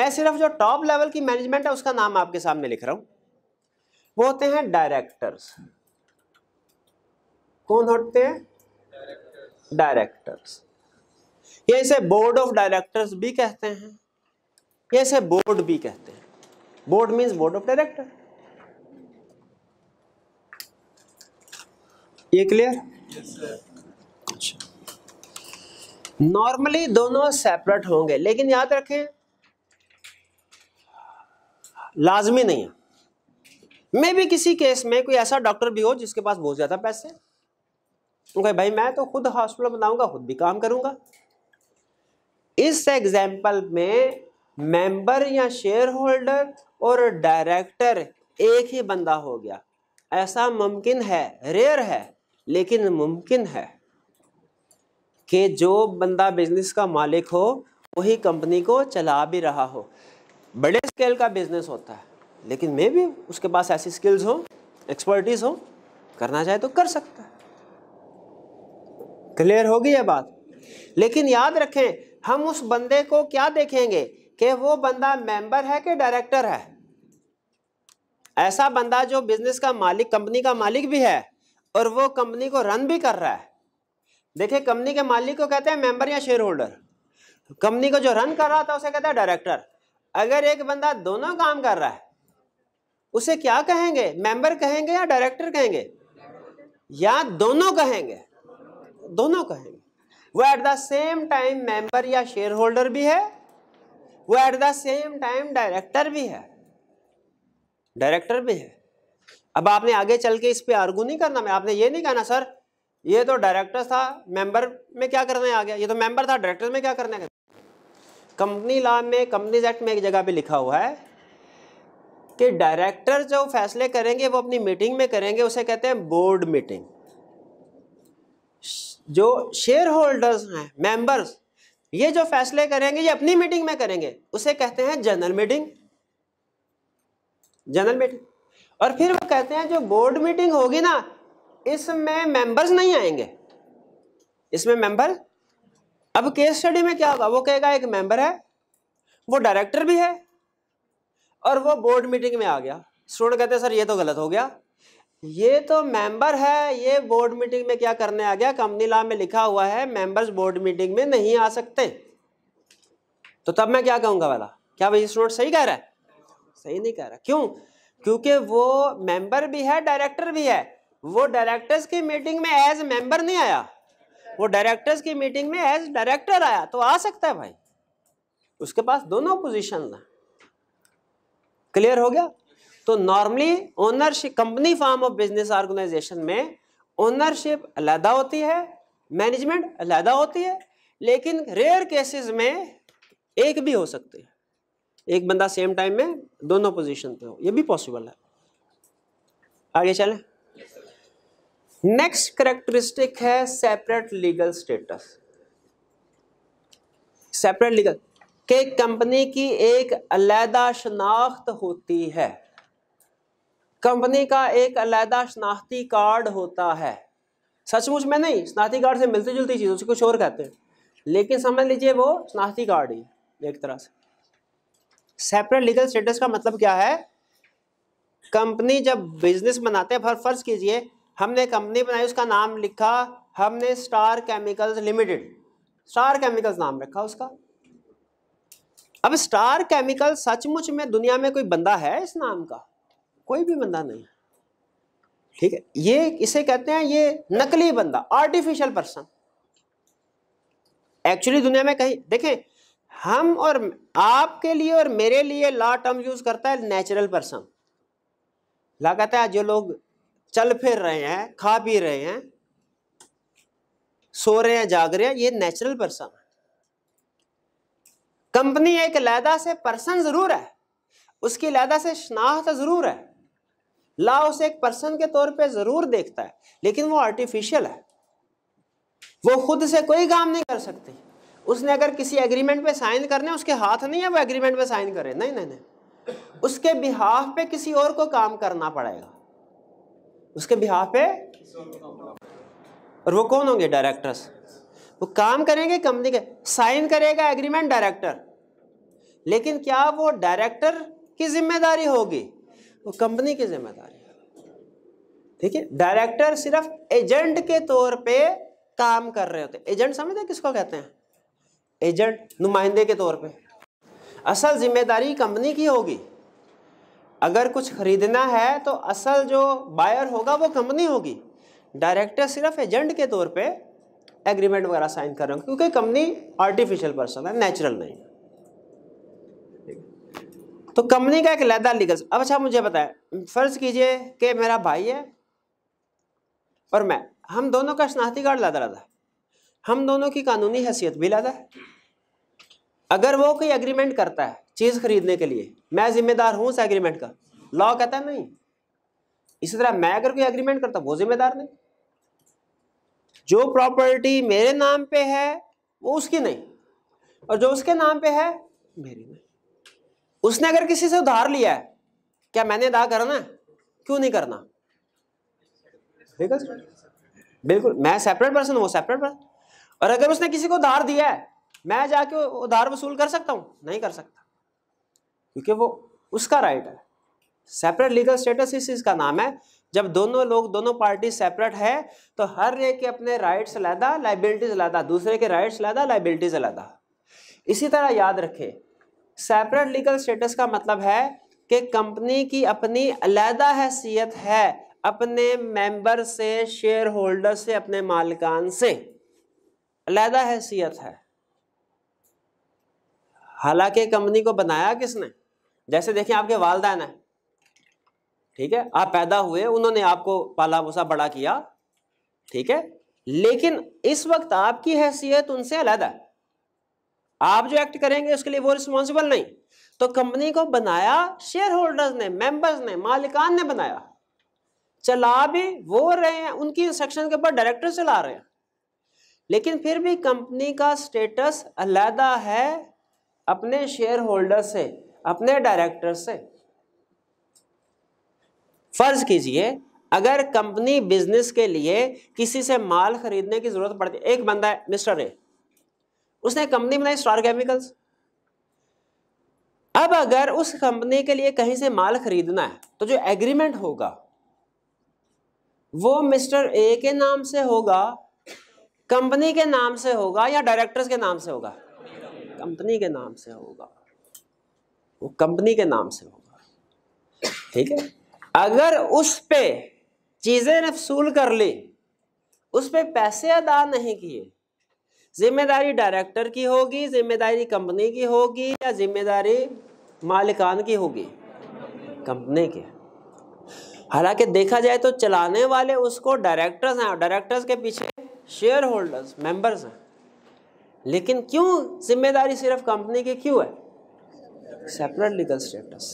मैं सिर्फ जो टॉप लेवल की मैनेजमेंट है उसका नाम आपके सामने लिख रहा हूं वो होते हैं डायरेक्टर्स कौन होते हैं डायरेक्टर्स ये इसे बोर्ड ऑफ डायरेक्टर्स भी कहते हैं ये इसे बोर्ड भी कहते हैं board means board of director ये क्लियर अच्छा नॉर्मली दोनों सेपरेट होंगे लेकिन याद रखें लाजमी नहीं है मे भी किसी केस में कोई ऐसा डॉक्टर भी हो जिसके पास बहुत ज़्यादा पैसे तो कहे भाई मैं तो खुद हॉस्पिटल बनाऊंगा खुद भी काम करूंगा इस एग्जाम्पल में मेंबर या शेयर होल्डर और डायरेक्टर एक ही बंदा हो गया ऐसा मुमकिन है रेयर है लेकिन मुमकिन है कि जो बंदा बिजनेस का मालिक हो वही कंपनी को चला भी रहा हो बड़े स्केल का बिजनेस होता है लेकिन मे भी उसके पास ऐसी स्किल्स हो एक्सपर्टीज हो करना चाहे तो कर सकता है क्लियर होगी ये बात लेकिन याद रखें हम उस बंदे को क्या देखेंगे कि वो बंदा मेंबर है कि डायरेक्टर है ऐसा बंदा जो बिजनेस का मालिक कंपनी का मालिक भी है और वो कंपनी को रन भी कर रहा है देखिए कंपनी के मालिक को कहते हैं मेंबर या शेयर होल्डर कंपनी को जो रन कर रहा था उसे कहते हैं डायरेक्टर अगर एक बंदा दोनों काम कर रहा है उसे क्या कहेंगे मेंबर कहेंगे या डायरेक्टर कहेंगे या दोनों कहेंगे दोनों कहेंगे वो at the same time member या शेयर होल्डर भी है वो at the same time director भी है डायरेक्टर भी है अब आपने आगे चल के इस पर आर्गू नहीं करना मैं आपने ये नहीं कहना सर ये तो डायरेक्टर था मेंबर में क्या करने आ गया ये तो मेंबर था डायरेक्टर में क्या करने गया कंपनी लॉ में कंपनी एक्ट में एक जगह पे लिखा हुआ है कि डायरेक्टर जो फैसले करेंगे वो अपनी मीटिंग में करेंगे उसे कहते हैं बोर्ड मीटिंग जो शेयर होल्डर्स हैं मेंबर्स ये जो फैसले करेंगे ये अपनी मीटिंग में करेंगे उसे कहते हैं जनरल मीटिंग जनरल मीटिंग और फिर वो कहते हैं जो बोर्ड मीटिंग होगी ना इसमें मेंबर्स नहीं आएंगे इसमें मेंबर अब केस स्टडी में क्या होगा वो कहेगा एक मेंबर है वो डायरेक्टर भी है और वो बोर्ड मीटिंग में आ गया स्टूडेंट कहते हैं सर ये तो गलत हो गया ये तो मेंबर है ये बोर्ड मीटिंग में क्या करने आ गया कंपनी लॉ में लिखा हुआ है मेंबर्स बोर्ड मीटिंग में नहीं आ सकते तो तब मैं क्या कहूंगा वाला क्या भाई स्टूडेंट सही कह रहा है सही नहीं कह रहा क्यों क्योंकि वो मेंबर भी है डायरेक्टर भी है वो डायरेक्टर्स की मीटिंग में एज मेंबर नहीं आया वो डायरेक्टर्स की मीटिंग में एज डायरेक्टर आया तो आ सकता है भाई उसके पास दोनों पोजिशन है क्लियर हो गया तो normally ownership company form of business organisation में ओनरशिप अलहदा होती है मैनेजमेंट अलहदा होती है लेकिन रेयर केसेस में एक भी हो सकती है एक बंदा सेम टाइम में दोनों पोजीशन पे हो ये भी पॉसिबल है आगे चलें नेक्स्ट करेक्टरिस्टिक है separate legal status separate legal के कंपनी की एक अलहदा शनाख्त होती है कंपनी का एक अलहदा शनाख्ती कार्ड होता है सचमुच में नहीं शनाख्ती कार्ड से मिलती जुलती चीज़ उसे कुछ और कहते हैं लेकिन समझ लीजिए वो शनाख्ती कार्ड ही एक तरह से सेपरेट लीगल स्टेटस का मतलब क्या है कंपनी जब बिजनेस बनाते हैं फर्ज कीजिए हमने कंपनी बनाई उसका नाम लिखा हमने star chemicals limited star chemicals नाम रखा उसका अब स्टार केमिकल सचमुच में दुनिया में कोई बंदा है इस नाम का कोई भी बंदा नहीं ठीक है ये इसे कहते हैं ये नकली बंदा आर्टिफिशियल पर्सन एक्चुअली दुनिया में कहीं देखें हम और आपके लिए और मेरे लिए लॉ टर्म यूज करता है नेचुरल पर्सन ला है जो लोग चल फिर रहे हैं खा पी रहे हैं सो रहे हैं जाग रहे हैं ये नेचुरल पर्सन कंपनी एक लैदा से पर्सन जरूर है उसकी लैदा से शनाख्त जरूर है ला उसे एक पर्सन के तौर पे जरूर देखता है लेकिन वो आर्टिफिशियल है वो खुद से कोई काम नहीं कर सकती उसने अगर किसी एग्रीमेंट पे साइन करने उसके हाथ नहीं है वो एग्रीमेंट पे साइन करे नहीं नहीं नहीं उसके बिहाफ पे किसी और को काम करना पड़ेगा उसके बिहाफ पे और वो कौन होंगे डायरेक्टर्स वो काम करेंगे कंपनी के साइन करेगा एग्रीमेंट डायरेक्टर लेकिन क्या वो डायरेक्टर की जिम्मेदारी होगी वो कंपनी की जिम्मेदारी ठीक है डायरेक्टर सिर्फ एजेंट के तौर पे काम कर रहे होते एजेंट समझते किसको कहते हैं एजेंट नुमाइंदे के तौर पे असल जिम्मेदारी कंपनी की होगी अगर कुछ ख़रीदना है तो असल जो बायर होगा वो कंपनी होगी डायरेक्टर सिर्फ एजेंट के तौर पे एग्रीमेंट वगैरह साइन कर रहे होंगे क्योंकि कंपनी आर्टिफिशियल पर्सन है नेचुरल नहीं तो कंपनी का एक लैदा लीगल अब अच्छा मुझे बताएं फ़र्ज़ कीजिए कि मेरा भाई है और मैं हम दोनों का शनाती कार्ड लादा लादा हम दोनों की कानूनी हैसियत भी लादा है अगर वो कोई एग्रीमेंट करता है चीज़ खरीदने के लिए मैं जिम्मेदार हूँ उस एग्रीमेंट का लॉ कहता है नहीं इसी तरह मैं अगर कोई एग्रीमेंट करता वो जिम्मेदार नहीं जो प्रॉपर्टी मेरे नाम पे है वो उसकी नहीं और जो उसके नाम पे है मेरी नहीं उसने अगर किसी से उधार लिया है क्या मैंने अदा करना है क्यों नहीं करना बिल्कुल बिल्कुल मैं सेपरेट पर्सन वो सेपरेट पर्सन और अगर उसने किसी को उधार दिया है मैं जाके उधार वसूल कर सकता हूँ नहीं कर सकता क्योंकि वो उसका राइट है सेपरेट लीगल स्टेटस इस चीज़ का नाम है जब दोनों लोग दोनों पार्टी सेपरेट है तो हर एक के अपने राइट्स अलहदा लाइबिलिटीज अलहदा दूसरे के राइट्स अलहदा लाइबिलिटीज अलहदा इसी तरह याद रखें सेपरेट लीगल स्टेटस का मतलब है कि कंपनी की अपनी अलहदा हैसियत है अपने मेंबर से शेयर होल्डर से अपने मालकान से अलहदा हैसियत है हालांकि कंपनी को बनाया किसने जैसे देखें आपके वालदेन है ठीक है आप पैदा हुए उन्होंने आपको पाला भूसा बड़ा किया ठीक है लेकिन इस वक्त आपकी हैसियत उनसे अलहदा है आप जो एक्ट करेंगे उसके लिए वो रिस्पॉन्सिबल नहीं तो कंपनी को बनाया शेयर होल्डर्स ने मेंबर्स ने मालिकान ने बनाया चला भी वो रहे हैं उनकी इंस्ट्रक्शन के ऊपर डायरेक्टर चला रहे हैं लेकिन फिर भी कंपनी का स्टेटस अलहदा है अपने शेयर होल्डर से अपने डायरेक्टर से फर्ज कीजिए अगर कंपनी बिजनेस के लिए किसी से माल खरीदने की जरूरत पड़ती एक बंदा है मिस्टर ए उसने कंपनी बनाई स्टार केमिकल्स अब अगर उस कंपनी के लिए कहीं से माल खरीदना है तो जो एग्रीमेंट होगा वो मिस्टर ए के नाम से होगा कंपनी के नाम से होगा या डायरेक्टर्स के नाम से होगा कंपनी के नाम से होगा वो कंपनी के नाम से होगा ठीक है अगर उस पे चीज़ें नफसूल कर ली उस पे पैसे अदा नहीं किए जिम्मेदारी डायरेक्टर की होगी जिम्मेदारी कंपनी की होगी या जिम्मेदारी मालिकान की होगी कंपनी की हालांकि देखा जाए तो चलाने वाले उसको डायरेक्टर्स हैं डायरेक्टर्स के पीछे शेयर होल्डर्स मेंबर्स हैं लेकिन क्यों जिम्मेदारी सिर्फ कंपनी की क्यों है सेपरेट लीगल स्टेटस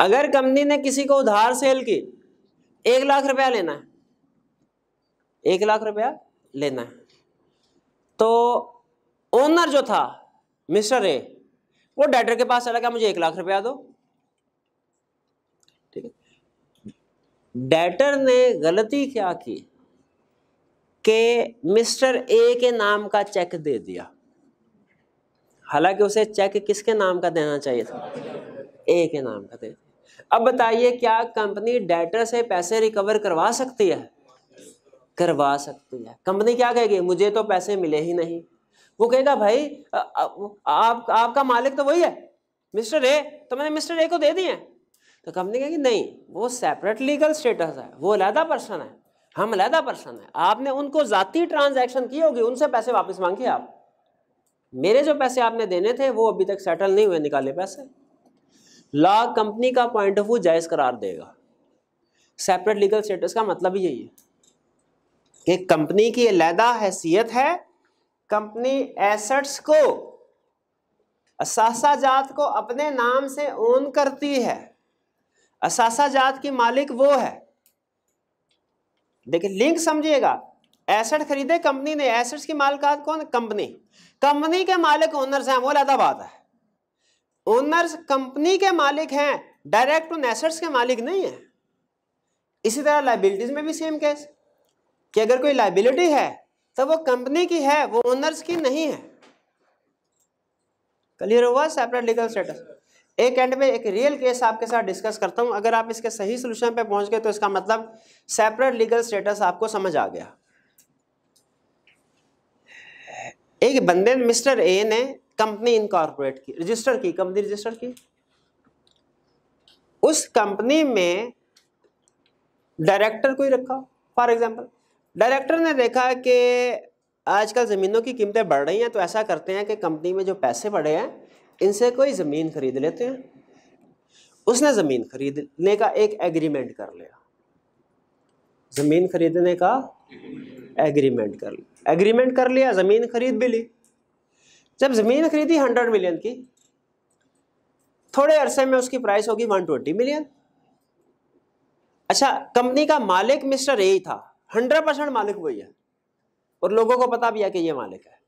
अगर कंपनी ने किसी को उधार सेल की एक लाख रुपया लेना है एक लाख रुपया लेना है तो ओनर जो था मिस्टर ए वो डेटर के पास चला गया मुझे एक लाख रुपया दो ठीक है डेटर ने गलती क्या की कि मिस्टर ए के नाम का चेक दे दिया हालांकि उसे चेक किसके नाम का देना चाहिए था ए के नाम का दे अब बताइए क्या कंपनी डेटर से पैसे रिकवर करवा सकती है करवा सकती है कंपनी क्या कहेगी मुझे तो पैसे मिले ही नहीं वो कहेगा भाई आप आपका मालिक तो वही है मिस्टर ए तो मैंने मिस्टर ए को दे दिए तो कंपनी कहेगी नहीं वो सेपरेट लीगल स्टेटस है वो अलहदा पर्सन है हम अलहदा पर्सन है आपने उनको ज़ाती ट्रांजैक्शन की होगी उनसे पैसे वापस मांगे आप मेरे जो पैसे आपने देने थे वो अभी तक सेटल नहीं हुए निकाले पैसे लॉ कंपनी का पॉइंट ऑफ व्यू जायज़ करार देगा सेपरेट लीगल स्टेटस का मतलब यही है कि कंपनी की अलहदा हैसियत है कंपनी एसेट्स को जात को अपने नाम से ओन करती है जात की मालिक वो है देखिए लिंक समझिएगा एसेट खरीदे कंपनी ने एसेट्स की मालिकात कौन कंपनी कंपनी के मालिक ओनर्स हैं वो अलहदा बात है ओनर्स कंपनी के मालिक हैं डायरेक्ट उन एसेट्स के मालिक नहीं है इसी तरह लाइबिलिटीज में भी सेम केस कि अगर कोई लाइबिलिटी है तो वो कंपनी की है वो ओनर्स की नहीं है क्लियर हुआ सेपरेट लीगल स्टेटस एक एंड में एक रियल केस आपके साथ डिस्कस करता हूँ अगर आप इसके सही सोल्यूशन पे पहुँच गए तो इसका मतलब सेपरेट लीगल स्टेटस आपको समझ आ गया एक बंदे मिस्टर ए ने कंपनी इनकॉर्पोरेट की रजिस्टर की कंपनी रजिस्टर की उस कंपनी में डायरेक्टर को ही रखा फॉर एग्जांपल डायरेक्टर ने देखा कि आजकल ज़मीनों की कीमतें बढ़ रही हैं तो ऐसा करते हैं कि कंपनी में जो पैसे बढ़े हैं इनसे कोई ज़मीन ख़रीद लेते हैं उसने ज़मीन खरीदने का एक एग्रीमेंट कर लिया ज़मीन खरीदने का एग्रीमेंट कर लिया एग्रीमेंट कर लिया ज़मीन खरीद भी ली जब ज़मीन खरीदी हंड्रेड मिलियन की थोड़े अरसे में उसकी प्राइस होगी वन ट्वेंटी मिलियन अच्छा कंपनी का मालिक मिस्टर ए ही था हंड्रेड परसेंट मालिक वही है और लोगों को पता भी है कि ये मालिक है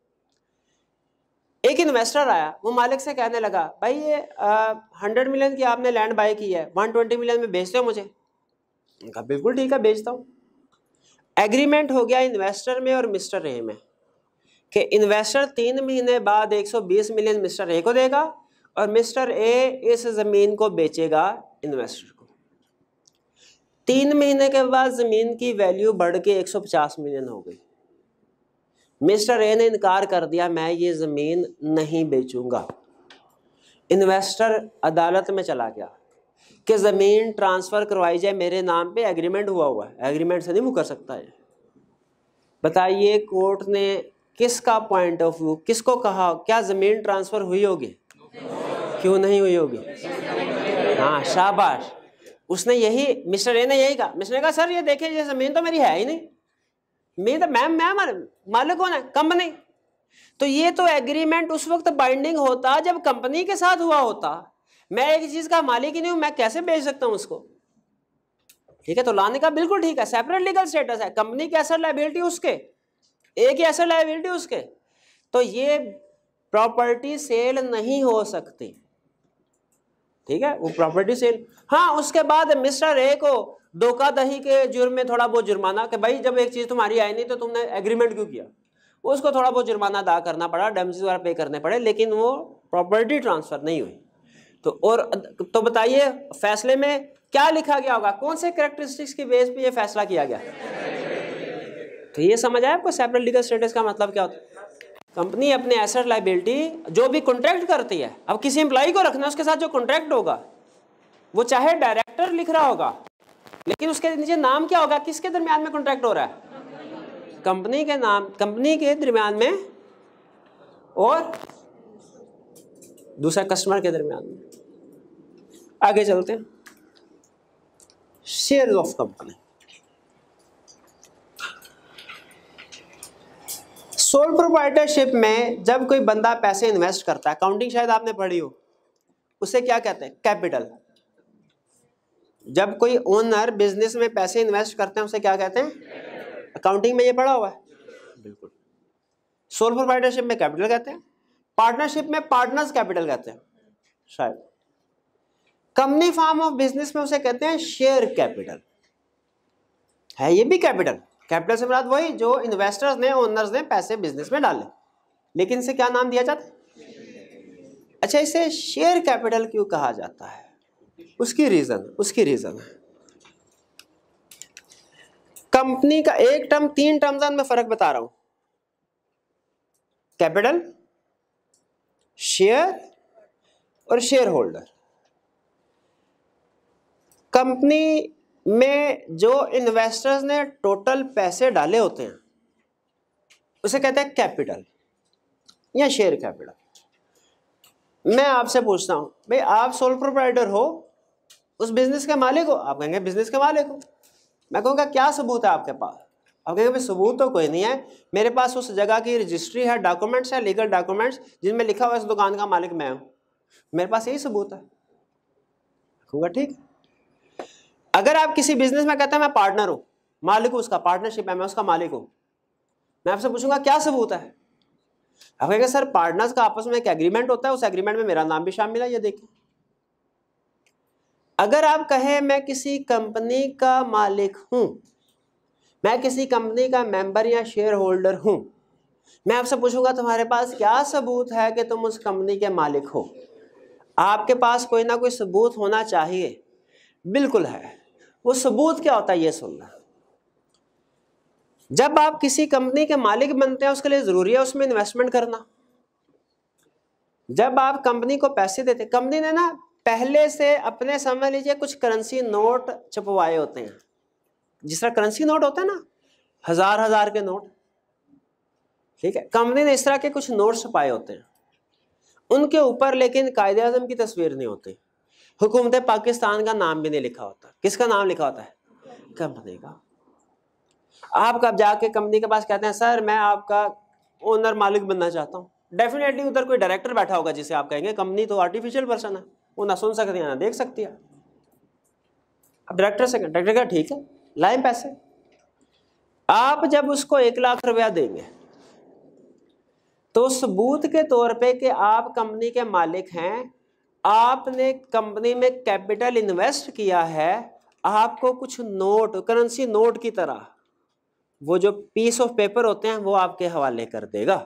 एक इन्वेस्टर आया वो मालिक से कहने लगा भाई ये हंड्रेड मिलियन की आपने लैंड बाय की है वन ट्वेंटी मिलियन में बेचते हो मुझे उनका बिल्कुल ठीक है बेचता हूँ एग्रीमेंट हो गया इन्वेस्टर में और मिस्टर रे में कि इन्वेस्टर तीन महीने बाद एक सौ बीस मिलियन मिस्टर रे को देगा और मिस्टर ए इस ज़मीन को बेचेगा इन्वेस्टर को तीन महीने के बाद ज़मीन की वैल्यू बढ़ के एक सौ पचास मिलियन हो गई मिस्टर ए ने इनकार कर दिया मैं ये ज़मीन नहीं बेचूंगा इन्वेस्टर अदालत में चला गया कि ज़मीन ट्रांसफ़र करवाई जाए मेरे नाम पे एग्रीमेंट हुआ हुआ है एग्रीमेंट से नहीं मुकर सकता है बताइए कोर्ट ने किसका पॉइंट ऑफ व्यू किसको कहा क्या ज़मीन ट्रांसफ़र हुई होगी क्यों नहीं हुई होगी हाँ शाबाश उसने यही मिस्टर ए ने यही कहा मिस्टर ने कहा सर ये देखें ये ज़मीन तो मेरी है ही नहीं मैं तो मैम मैम मालिक कौन है कंपनी तो ये तो एग्रीमेंट उस वक्त बाइंडिंग होता जब कंपनी के साथ हुआ होता मैं एक चीज का मालिक ही नहीं हूं मैं कैसे बेच सकता हूं उसको ठीक है तो लाने का बिल्कुल ठीक है सेपरेट लीगल स्टेटस है कंपनी की असर लाइबिलिटी उसके एक ही असर लाइबिलिटी उसके तो ये प्रॉपर्टी सेल नहीं हो सकती ठीक है वो प्रॉपर्टी सेल हाँ उसके बाद मिस्टर ए को दही के जुर्म में थोड़ा बहुत जुर्माना कि भाई जब एक चीज़ तुम्हारी आई नहीं तो तुमने एग्रीमेंट क्यों किया उसको थोड़ा बहुत जुर्माना अदा करना पड़ा डैमेज वगैरह पे करने पड़े लेकिन वो प्रॉपर्टी ट्रांसफ़र नहीं हुई तो और तो बताइए फैसले में क्या लिखा गया होगा कौन से करेक्टरिस्टिक्स की बेस पे ये फैसला किया गया तो ये समझ आया आपको सेपरेट लीगल स्टेटस का मतलब क्या होता है कंपनी अपने एसेट लाइबिलिटी जो भी कॉन्ट्रैक्ट करती है अब किसी एम्प्लॉई को रखना उसके साथ जो कॉन्ट्रैक्ट होगा वो चाहे डायरेक्टर लिख रहा होगा लेकिन उसके नीचे नाम क्या होगा किसके दरमियान में कॉन्ट्रैक्ट हो रहा है कंपनी के नाम कंपनी के दरमियान में और दूसरा कस्टमर के दरमियान में आगे चलते हैं share of company sole proprietorship में जब कोई बंदा पैसे इन्वेस्ट करता है अकाउंटिंग शायद आपने पढ़ी हो उसे क्या कहते हैं कैपिटल जब कोई ओनर बिजनेस में पैसे इन्वेस्ट करते हैं उसे क्या कहते हैं अकाउंटिंग में ये पड़ा हुआ है बिल्कुल सोल प्रोप्राइटरशिप में कैपिटल कहते हैं पार्टनरशिप में पार्टनर्स कैपिटल कहते हैं शायद कंपनी फॉर्म ऑफ बिजनेस में उसे कहते हैं शेयर कैपिटल है ये भी कैपिटल कैपिटल से मुराद वही जो इन्वेस्टर्स ने ओनर्स ने पैसे बिजनेस में डाले लेकिन इसे क्या नाम दिया जाता है अच्छा इसे शेयर कैपिटल क्यों कहा जाता है उसकी रीज़न उसकी रीज़न है कंपनी का एक टर्म तीन टर्म्स में फ़र्क बता रहा हूं कैपिटल शेयर और शेयर होल्डर कंपनी में जो इन्वेस्टर्स ने टोटल पैसे डाले होते हैं उसे कहते हैं कैपिटल या शेयर कैपिटल मैं आपसे पूछता हूं भाई आप सोल प्रोप्राइटर हो उस बिजनेस के मालिक हो आप कहेंगे बिजनेस के मालिक हो मैं कहूँगा क्या सबूत है आपके पास आप कहेंगे भाई सबूत तो कोई नहीं है मेरे पास उस जगह की रजिस्ट्री है डॉक्यूमेंट्स है लीगल डॉक्यूमेंट्स जिनमें लिखा हुआ है उस दुकान का मालिक मैं हूँ मेरे पास यही सबूत है कहूँगा ठीक अगर आप किसी बिजनेस में कहते हैं मैं पार्टनर हूँ मालिक हूँ उसका पार्टनरशिप है मैं उसका मालिक हूँ मैं आपसे पूछूंगा क्या सबूत है आप कहेंगे सर पार्टनर्स का आपस में एक एग्रीमेंट होता है उस एग्रीमेंट में मेरा नाम भी शामिल है ये देखें अगर आप कहें मैं किसी कंपनी का मालिक हूं मैं किसी कंपनी का मेंबर या शेयर होल्डर हूं मैं आपसे पूछूंगा तुम्हारे पास क्या सबूत है कि तुम उस कंपनी के मालिक हो आपके पास कोई ना कोई सबूत होना चाहिए बिल्कुल है वो सबूत क्या होता है ये सुनना जब आप किसी कंपनी के मालिक बनते हैं उसके लिए ज़रूरी है उसमें इन्वेस्टमेंट करना जब आप कंपनी को पैसे देते कंपनी ने ना पहले से अपने समझ लीजिए कुछ करेंसी नोट छपवाए होते हैं जिस तरह करेंसी नोट होते हैं ना हजार हजार के नोट ठीक है कंपनी ने इस तरह के कुछ नोट छपाए होते हैं उनके ऊपर लेकिन कायदे अजम की तस्वीर नहीं होती हुकूमत पाकिस्तान का नाम भी नहीं लिखा होता किसका नाम लिखा होता है कंपनी का आप कब जाके कंपनी के पास कहते हैं सर मैं आपका ओनर मालिक बनना चाहता हूँ डेफिनेटली उधर कोई डायरेक्टर बैठा होगा जिसे आप कहेंगे कंपनी तो आर्टिफिशियल पर्सन है वो ना सुन सकती हैं ना देख सकती है अब डायरेक्टर से डायरेक्टर का ठीक है लाए पैसे आप जब उसको एक लाख रुपया देंगे तो सबूत के तौर पे कि आप कंपनी के मालिक हैं आपने कंपनी में कैपिटल इन्वेस्ट किया है आपको कुछ नोट करेंसी नोट की तरह वो जो पीस ऑफ पेपर होते हैं वो आपके हवाले कर देगा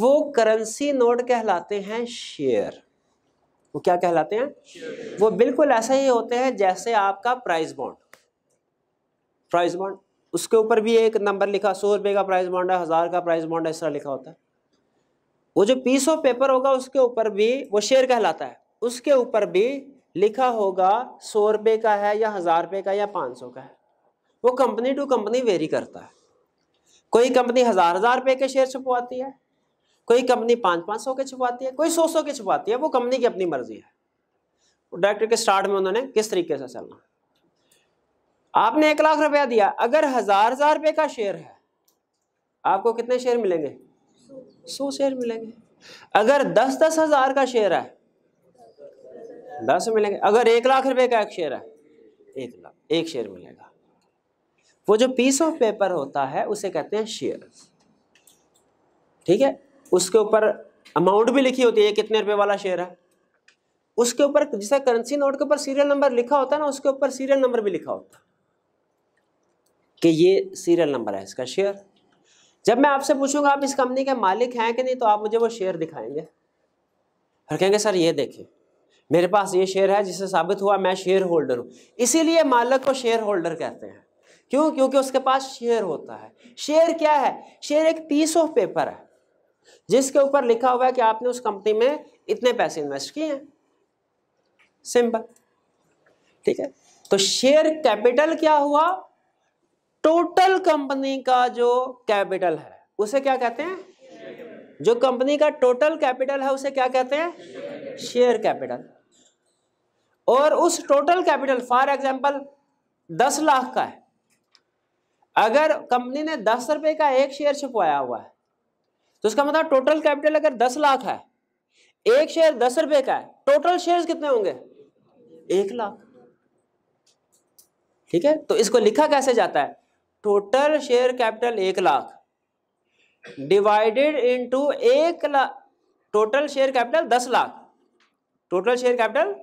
वो करेंसी नोट कहलाते हैं शेयर वो क्या कहलाते हैं वो बिल्कुल ऐसे ही होते हैं जैसे आपका प्राइस बॉन्ड प्राइस बॉन्ड उसके ऊपर भी एक नंबर लिखा सौ रुपये का प्राइस बॉन्ड है हज़ार का प्राइस बॉन्ड ऐसा इस लिखा होता है वो जो पीस ऑफ पेपर होगा उसके ऊपर भी वो शेयर कहलाता है उसके ऊपर भी लिखा होगा सौ रुपये का है या हज़ार रुपये का या पाँच सौ का है वो कंपनी टू कंपनी वेरी करता है कोई कंपनी हज़ार हज़ार रुपये के शेयर छपवाती है कोई कंपनी पाँच पाँच सौ के छुपाती है कोई सौ सौ के छुपाती है वो कंपनी की अपनी मर्जी है डायरेक्टर के स्टार्ट में उन्होंने किस तरीके से चलना आपने एक लाख रुपया दिया अगर हज़ार हज़ार रुपये का शेयर है आपको कितने शेयर मिलेंगे सौ शेयर मिलेंगे अगर दस दस हज़ार का शेयर है दस मिलेंगे अगर एक लाख रुपये का एक शेयर है एक लाख एक शेयर मिलेगा वो जो पीस ऑफ पेपर होता है उसे कहते हैं शेयर ठीक है उसके ऊपर अमाउंट भी लिखी होती है कितने रुपए वाला शेयर है उसके ऊपर जैसा करेंसी नोट के ऊपर सीरियल नंबर लिखा होता है ना उसके ऊपर सीरियल नंबर भी लिखा होता कि ये सीरियल नंबर है इसका शेयर जब मैं आपसे पूछूंगा आप इस कंपनी के मालिक हैं कि नहीं तो आप मुझे वो शेयर दिखाएंगे और कहेंगे सर ये देखें मेरे पास ये शेयर है जिससे साबित हुआ मैं शेयर होल्डर हूँ इसीलिए मालिक को शेयर होल्डर कहते हैं क्यों क्योंकि उसके पास शेयर होता है शेयर क्या है शेयर एक पीस ऑफ पेपर है जिसके ऊपर लिखा हुआ है कि आपने उस कंपनी में इतने पैसे इन्वेस्ट किए हैं सिंपल ठीक है तो शेयर कैपिटल क्या हुआ टोटल कंपनी का जो कैपिटल है उसे क्या कहते हैं जो कंपनी का टोटल कैपिटल है उसे क्या कहते हैं शेयर कैपिटल और उस टोटल कैपिटल फॉर एग्जाम्पल दस लाख का है अगर कंपनी ने दस रुपए का एक शेयर छुपवाया हुआ है तो इसका मतलब टोटल कैपिटल अगर दस लाख है एक शेयर दस रुपए का है टोटल शेयर कितने होंगे एक लाख ठीक है तो इसको लिखा कैसे जाता है टोटल शेयर कैपिटल एक लाख डिवाइडेड इनटू एक लाख टोटल शेयर कैपिटल दस लाख टोटल शेयर कैपिटल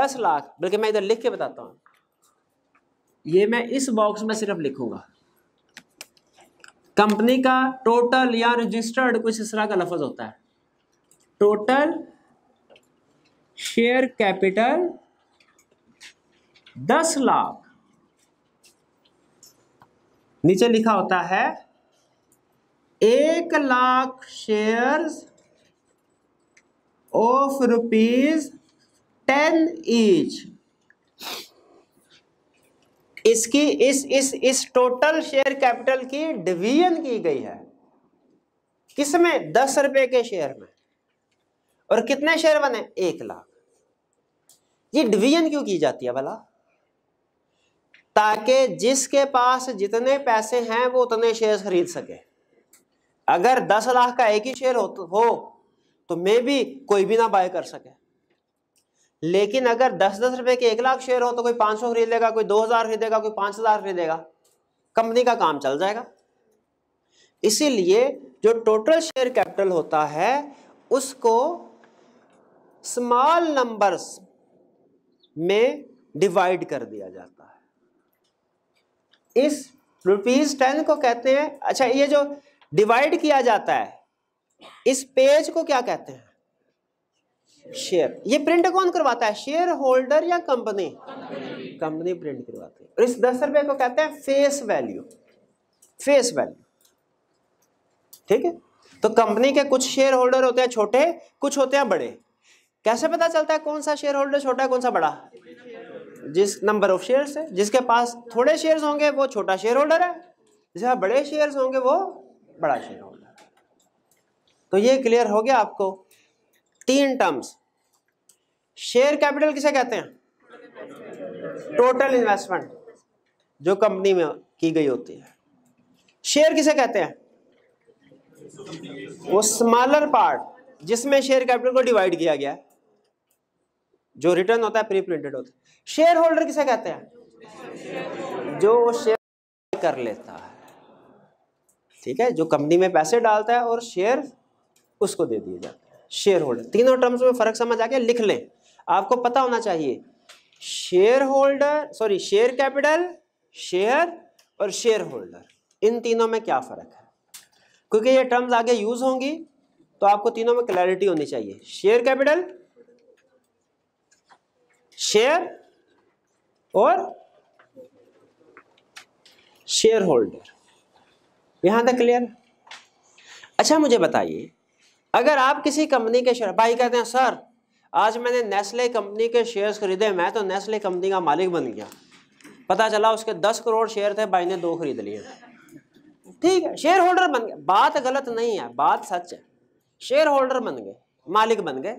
दस लाख बल्कि मैं इधर लिख के बताता हूं ये मैं इस बॉक्स में सिर्फ लिखूंगा कंपनी का टोटल या रजिस्टर्ड कुछ इस तरह का लफज होता है टोटल शेयर कैपिटल दस लाख नीचे लिखा होता है एक lakh shares of rupees ten each इसकी इस इस इस टोटल शेयर कैपिटल की डिवीजन की गई है किसमें दस रुपए के शेयर में और कितने शेयर बने एक लाख ये डिवीजन क्यों की जाती है भला ताकि जिसके पास जितने पैसे हैं वो उतने शेयर खरीद सके अगर दस लाख का एक ही शेयर हो, तो मे भी कोई भी ना बाय कर सके लेकिन अगर दस दस रुपए के एक लाख शेयर हो तो कोई पांच सौ खरीदेगा कोई दो हज़ार खरीदेगा कोई पांच हज़ार खरीदेगा कंपनी का काम चल जाएगा इसीलिए जो टोटल शेयर कैपिटल होता है उसको स्मॉल नंबर्स में डिवाइड कर दिया जाता है इस रुपीज़ टेन को कहते हैं अच्छा ये जो डिवाइड किया जाता है इस पेज को क्या कहते हैं शेयर ये प्रिंट कौन करवाता है शेयर होल्डर या कंपनी कंपनी प्रिंट करवाती है और इस दस रुपए को कहते हैं फेस वैल्यू फेस वैल्यू ठीक है तो कंपनी के कुछ शेयर होल्डर होते हैं छोटे कुछ होते हैं बड़े कैसे पता चलता है कौन सा शेयर होल्डर छोटा है कौन सा बड़ा जिस नंबर ऑफ शेयर है जिसके पास थोड़े शेयर होंगे वो छोटा शेयर होल्डर है जिसके बड़े शेयर होंगे वो बड़ा शेयर होल्डर तो ये क्लियर हो गया आपको तीन टर्म्स शेयर कैपिटल किसे कहते हैं टोटल इन्वेस्टमेंट जो कंपनी में की गई होती है शेयर किसे कहते हैं वो स्मॉलर पार्ट जिसमें शेयर कैपिटल को डिवाइड किया गया है जो रिटर्न होता है प्री प्रिंटेड होता है शेयर होल्डर किसे कहते हैं जो शेयर कर लेता है ठीक है जो कंपनी में पैसे डालता है और शेयर उसको दे दिए जाते हैं शेयर होल्डर तीनों टर्म्स में फर्क समझ आ गया लिख लें आपको पता होना चाहिए share holder sorry share capital share और शेयर होल्डर इन तीनों में क्या फ़र्क है क्योंकि ये टर्म्स आगे यूज़ होंगी तो आपको तीनों में क्लैरिटी होनी चाहिए शेयर कैपिटल शेयर और शेयर होल्डर यहां तक क्लियर अच्छा मुझे बताइए अगर आप किसी कंपनी के शेयर भाई कहते हैं सर आज मैंने नेस्ले कंपनी के शेयर्स खरीदे मैं तो नेस्ले कंपनी का मालिक बन गया पता चला उसके दस करोड़ शेयर थे भाई ने दो खरीद लिए ठीक है शेयर होल्डर बन गए बात गलत नहीं है बात सच है शेयर होल्डर बन गए मालिक बन गए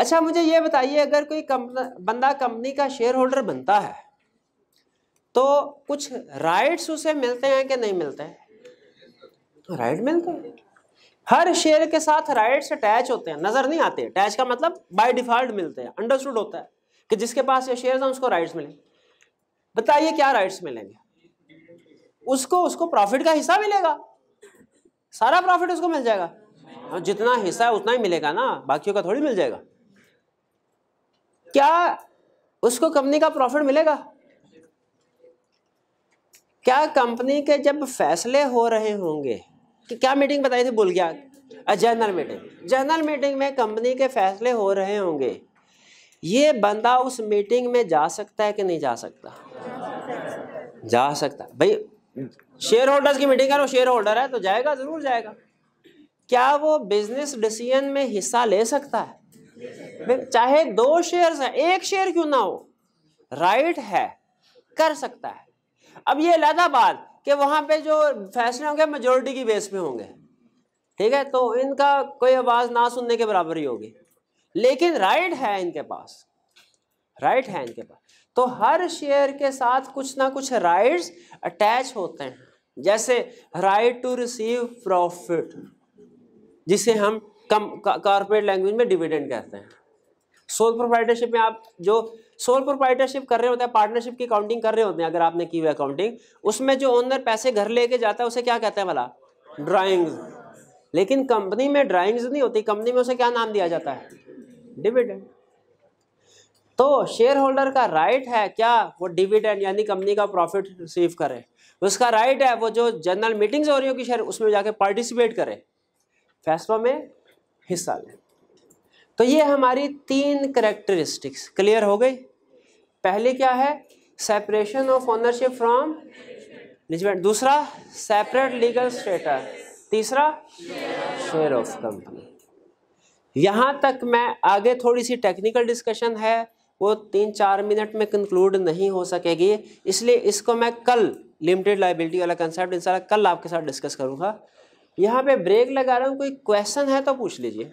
अच्छा मुझे ये बताइए अगर कोई बंदा कंपनी का शेयर होल्डर बनता है तो कुछ राइट्स उसे मिलते हैं कि नहीं मिलते हैं राइट तो मिलते हैं हर शेयर के साथ राइट्स अटैच होते हैं नजर नहीं आते अटैच का मतलब बाय डिफॉल्ट मिलते हैं अंडरस्टूड होता है कि जिसके पास ये शेयर है उसको राइट्स मिले बताइए क्या राइट्स मिलेंगे उसको उसको प्रॉफिट का हिस्सा मिलेगा सारा प्रॉफिट उसको मिल जाएगा हाँ, जितना हिस्सा है उतना ही मिलेगा ना बाकियों का थोड़ी मिल जाएगा क्या उसको कंपनी का प्रॉफिट मिलेगा क्या कंपनी के जब फैसले हो रहे होंगे कि क्या मीटिंग बताई थी बोल गया जनरल मीटिंग जनरल मीटिंग में कंपनी के फैसले हो रहे होंगे ये बंदा उस मीटिंग में जा सकता है कि नहीं जा सकता जा सकता भाई शेयर होल्डर्स की मीटिंग है वो शेयर होल्डर है तो जाएगा जरूर जाएगा क्या वो बिजनेस डिसीजन में हिस्सा ले सकता है चाहे दो शेयर है एक शेयर क्यों ना हो राइट है कर सकता है अब ये इलाहाबाद कि वहाँ पे जो फैसले होंगे मेजोरिटी की बेस पे होंगे ठीक है तो इनका कोई आवाज़ ना सुनने के बराबर ही होगी लेकिन राइट है इनके पास राइट है इनके पास तो हर शेयर के साथ कुछ ना कुछ राइट्स अटैच होते हैं जैसे राइट टू रिसीव प्रॉफिट जिसे हम कम कॉर्पोरेट लैंग्वेज में डिविडेंड कहते हैं सोल प्रोप्राइटरशिप में आप जो सोल प्रोप्राइटरशिप कर रहे होते हैं पार्टनरशिप की अकाउंटिंग कर रहे होते हैं अगर आपने की हुई अकाउंटिंग उसमें जो ओनर पैसे घर लेके जाता है उसे क्या कहते हैं भला ड्राइंग्स लेकिन कंपनी में ड्राइंग्स नहीं होती कंपनी में उसे क्या नाम दिया जाता है डिविडेंड तो शेयर होल्डर का राइट है क्या वो डिविडेंड यानी कंपनी का प्रॉफिट रिसीव करे उसका राइट है वो जो जनरल मीटिंग्स हो रही होगी शेयर उसमें जाके पार्टिसिपेट करे फैसलों में हिस्सा लें तो ये हमारी तीन करेक्टरिस्टिक्स क्लियर हो गई पहले क्या है separation of ownership from management दूसरा सेपरेट लीगल स्टेटस तीसरा शेयर ऑफ कंपनी यहाँ तक मैं आगे थोड़ी सी टेक्निकल डिस्कशन है वो तीन चार मिनट में कंक्लूड नहीं हो सकेगी इसलिए इसको मैं कल लिमिटेड लाइबिलिटी वाला कंसेप्ट इंशाल्लाह कल आपके साथ डिस्कस करूँगा यहाँ पे ब्रेक लगा रहा हूँ कोई क्वेश्चन है तो पूछ लीजिए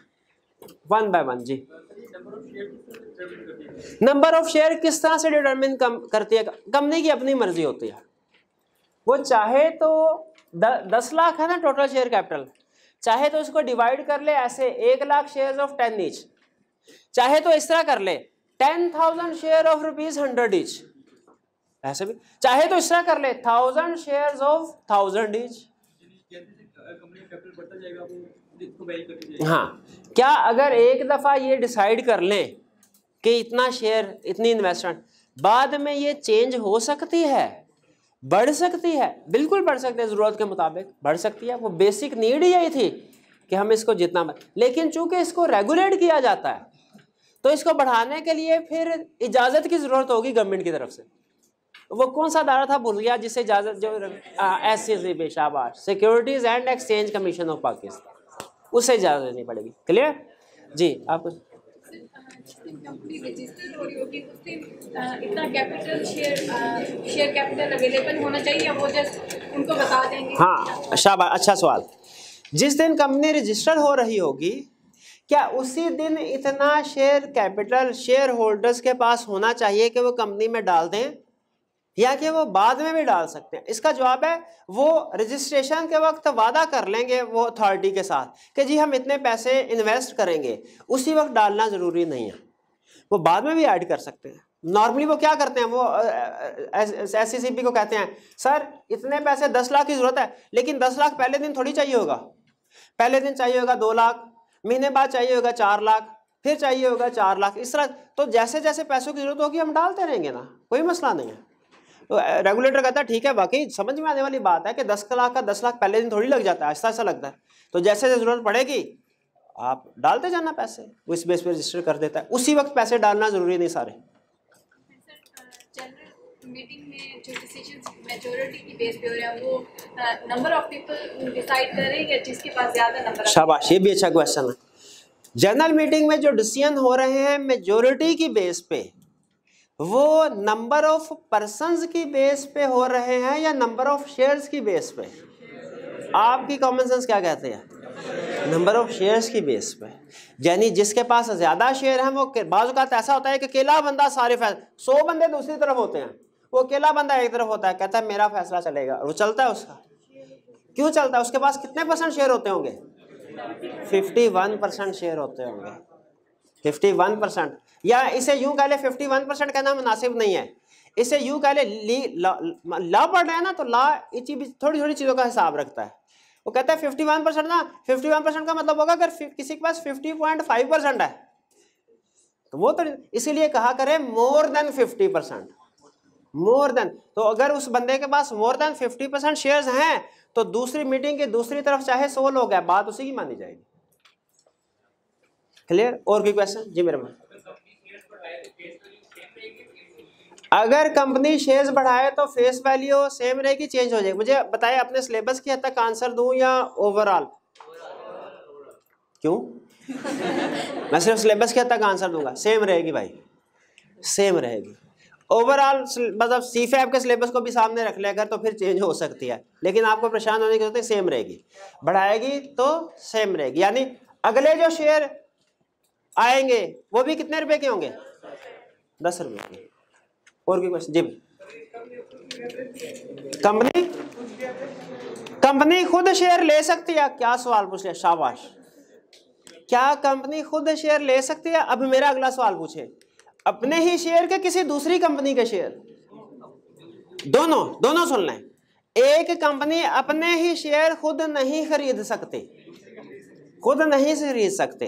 वन बाय वन जी नंबर ऑफ शेयर किस तरह से डिटरमिन कम करती है कंपनी की अपनी मर्जी होती है वो चाहे तो द, दस लाख है ना टोटल शेयर कैपिटल चाहे तो इसको डिवाइड कर ले ऐसे एक lakh shares of ten each चाहे तो इस तरह कर ले ten thousand share of rupees hundred each ऐसे भी चाहे तो इस तरह कर ले thousand share of thousand each हाँ क्या अगर एक दफ़ा ये डिसाइड कर लें कि इतना शेयर इतनी इन्वेस्टमेंट बाद में ये चेंज हो सकती है बढ़ सकती है बिल्कुल बढ़ सकती है ज़रूरत के मुताबिक बढ़ सकती है वो बेसिक नीड यही थी कि हम इसको जितना लेकिन चूंकि इसको रेगुलेट किया जाता है तो इसको बढ़ाने के लिए फिर इजाज़त की ज़रूरत होगी गवर्नमेंट की तरफ से वो कौन सा दारा था भूल गया जिसे इजाज़त जो एस सी सी शाबाश securities and exchange commission of Pakistan उसे इजाज़त देनी पड़ेगी क्लियर जी आप बता हाँ शाबाश अच्छा सवाल जिस दिन कंपनी रजिस्टर हो रही होगी क्या उसी दिन इतना शेयर कैपिटल शेयर होल्डर्स के पास होना चाहिए कि वो कंपनी में डाल दें या कि वो बाद में भी डाल सकते हैं इसका जवाब है वो रजिस्ट्रेशन के वक्त वादा कर लेंगे वो अथॉरिटी के साथ कि जी हम इतने पैसे इन्वेस्ट करेंगे उसी वक्त डालना ज़रूरी नहीं है वो बाद में भी ऐड कर सकते हैं नॉर्मली वो क्या करते हैं वो एस सी को कहते हैं सर इतने पैसे दस लाख की ज़रूरत है लेकिन दस लाख पहले दिन थोड़ी चाहिए होगा पहले दिन चाहिए होगा दो लाख महीने बाद चाहिए होगा चार लाख फिर चाहिए होगा चार लाख इस तरह तो जैसे जैसे पैसों की ज़रूरत होगी हम डालते रहेंगे ना कोई मसला नहीं है रेगुलेटर कहता है ठीक है बाकी समझ में आने वाली बात है कि दस लाख का दस लाख पहले दिन थोड़ी लग जाता है ऐसा ऐसा लगता है तो जैसे जैसे जरूरत पड़ेगी आप डालते जाना पैसे वो इस बेस पर रजिस्टर कर देता है उसी वक्त पैसे डालना जरूरी नहीं सारे शाबाश ये भी अच्छा क्वेश्चन है जनरल मीटिंग में जो डिसीजन हो रहे हैं मेजोरिटी की बेस पे वो नंबर ऑफ पर्सन की बेस पे हो रहे हैं या नंबर ऑफ शेयर्स की बेस पे आपकी कॉमन सेंस क्या कहते हैं नंबर ऑफ शेयर्स की बेस पे यानी जिसके पास ज़्यादा शेयर हैं वो का तो ऐसा होता है कि अकेला बंदा सारे फैसले सौ बंदे दूसरी तरफ होते हैं वो अकेला बंदा एक तरफ होता है कहता है मेरा फैसला चलेगा वो चलता है उसका क्यों चलता है उसके पास कितने परसेंट शेयर होते होंगे फिफ्टी वन परसेंट शेयर होते होंगे फिफ्टी वन परसेंट या इसे यूं कह ले फिफ्टी वन परसेंट कहना मुनासिब नहीं है इसे यूं कह ले ली ला, ला पढ़ रहे हैं ना तो ला इस चीज थोड़ी थोड़ी चीज़ों का हिसाब रखता है वो कहता है फिफ्टी वन परसेंट ना फिफ्टी वन परसेंट का मतलब होगा अगर किसी के पास फिफ्टी पॉइंट फाइव परसेंट है तो वो तो इसीलिए कहा करे more than fifty percent more than तो अगर उस बंदे के पास more than fifty percent share हैं तो दूसरी मीटिंग की दूसरी तरफ चाहे सो लोग है बात उसी की मानी जाएगी क्लियर और कोई क्वेश्चन जी मेरे मन अगर कंपनी शेयर्स बढ़ाए तो फेस वैल्यू सेम रहेगी चेंज हो जाएगी मुझे बताए अपने सिलेबस की हद तक आंसर दूं या ओवरऑल क्यों मैं सिर्फ सिलेबस की हद तक आंसर दूंगा सेम रहेगी भाई सेम रहेगी ओवरऑल मतलब सी फैब के सिलेबस को भी सामने रख लिया अगर तो फिर चेंज हो सकती है लेकिन आपको परेशान होने की जरूरत सेम रहेगी बढ़ाएगी तो सेम रहेगी यानी अगले जो शेयर आएंगे वो भी कितने रुपए के होंगे दस रुपये की और कोई क्वेश्चन जी कंपनी कंपनी खुद शेयर ले सकती है क्या सवाल पूछ लिया शाबाश क्या कंपनी खुद शेयर ले सकती है अब मेरा अगला सवाल पूछे अपने ही शेयर के किसी दूसरी कंपनी के शेयर दोनों दोनों सुन लें एक कंपनी अपने ही शेयर खुद नहीं खरीद सकती खुद नहीं खरीद सकते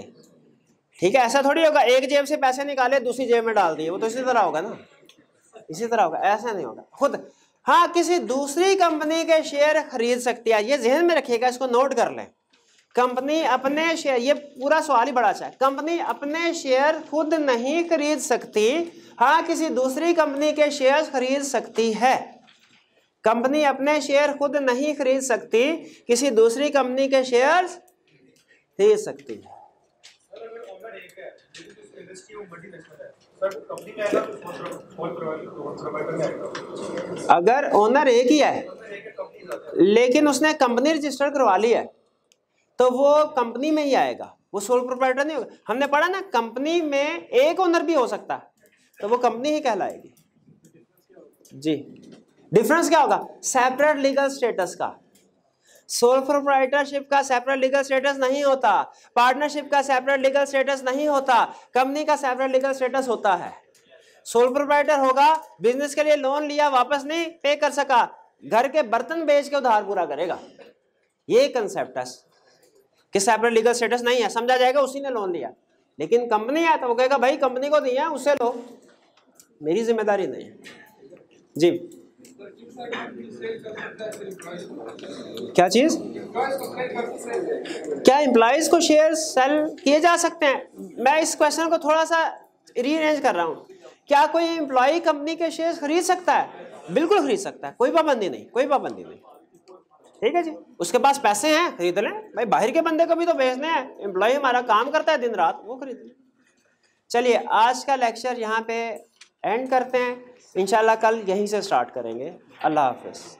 ठीक है ऐसा थोड़ी होगा एक जेब से पैसे निकाले दूसरी जेब में डाल दिए वो तो इसी तरह होगा ना इसी तरह होगा ऐसा नहीं होगा खुद हाँ किसी दूसरी कंपनी के शेयर खरीद सकती है ये जहन में रखिएगा इसको नोट कर लें कंपनी अपने शेयर ये पूरा सवाल ही बड़ा अच्छा है कंपनी अपने शेयर खुद नहीं खरीद सकती हाँ किसी दूसरी कंपनी के शेयर खरीद सकती है कंपनी अपने शेयर खुद नहीं खरीद सकती किसी दूसरी कंपनी के शेयर खरीद सकती है अगर ओनर एक ही है लेकिन उसने कंपनी रजिस्टर करवा ली है तो वो कंपनी में ही आएगा वो सोल प्रोपराइटर नहीं होगा हमने पढ़ा ना कंपनी में एक ओनर भी हो सकता तो वो कंपनी ही कहलाएगी जी डिफरेंस क्या होगा सेपरेट लीगल स्टेटस का सोल प्रोप्राइटरशिप का सेपरेट लीगल स्टेटस नहीं होता पार्टनरशिप का सेपरेट लीगल स्टेटस नहीं होता कंपनी का सेपरेट लीगल स्टेटस होता है सोल प्रोप्राइटर होगा बिजनेस के लिए लोन लिया वापस नहीं पे कर सका घर के बर्तन बेच के उधार पूरा करेगा ये कंसेप्ट है कि सेपरेट लीगल स्टेटस नहीं है समझा जाएगा उसी ने लोन लिया लेकिन कंपनी है तो वो कहेगा भाई कंपनी को दिया उसे लो मेरी जिम्मेदारी नहीं है जी क्या चीज क्या एम्प्लॉयज को शेयर सेल किए जा सकते हैं मैं इस क्वेश्चन को थोड़ा सा रीअरेंज कर रहा हूँ क्या कोई एम्प्लॉय कंपनी के शेयर खरीद सकता है बिल्कुल खरीद सकता है कोई पाबंदी नहीं कोई पाबंदी नहीं ठीक है जी उसके पास पैसे हैं खरीद लें भाई बाहर के बंदे को भी तो भेजने हैं एम्प्लॉय हमारा काम करता है दिन रात वो खरीद लें चलिए आज का लेक्चर यहाँ पे एंड करते हैं इन कल यहीं से स्टार्ट करेंगे अल्लाह हाफिज़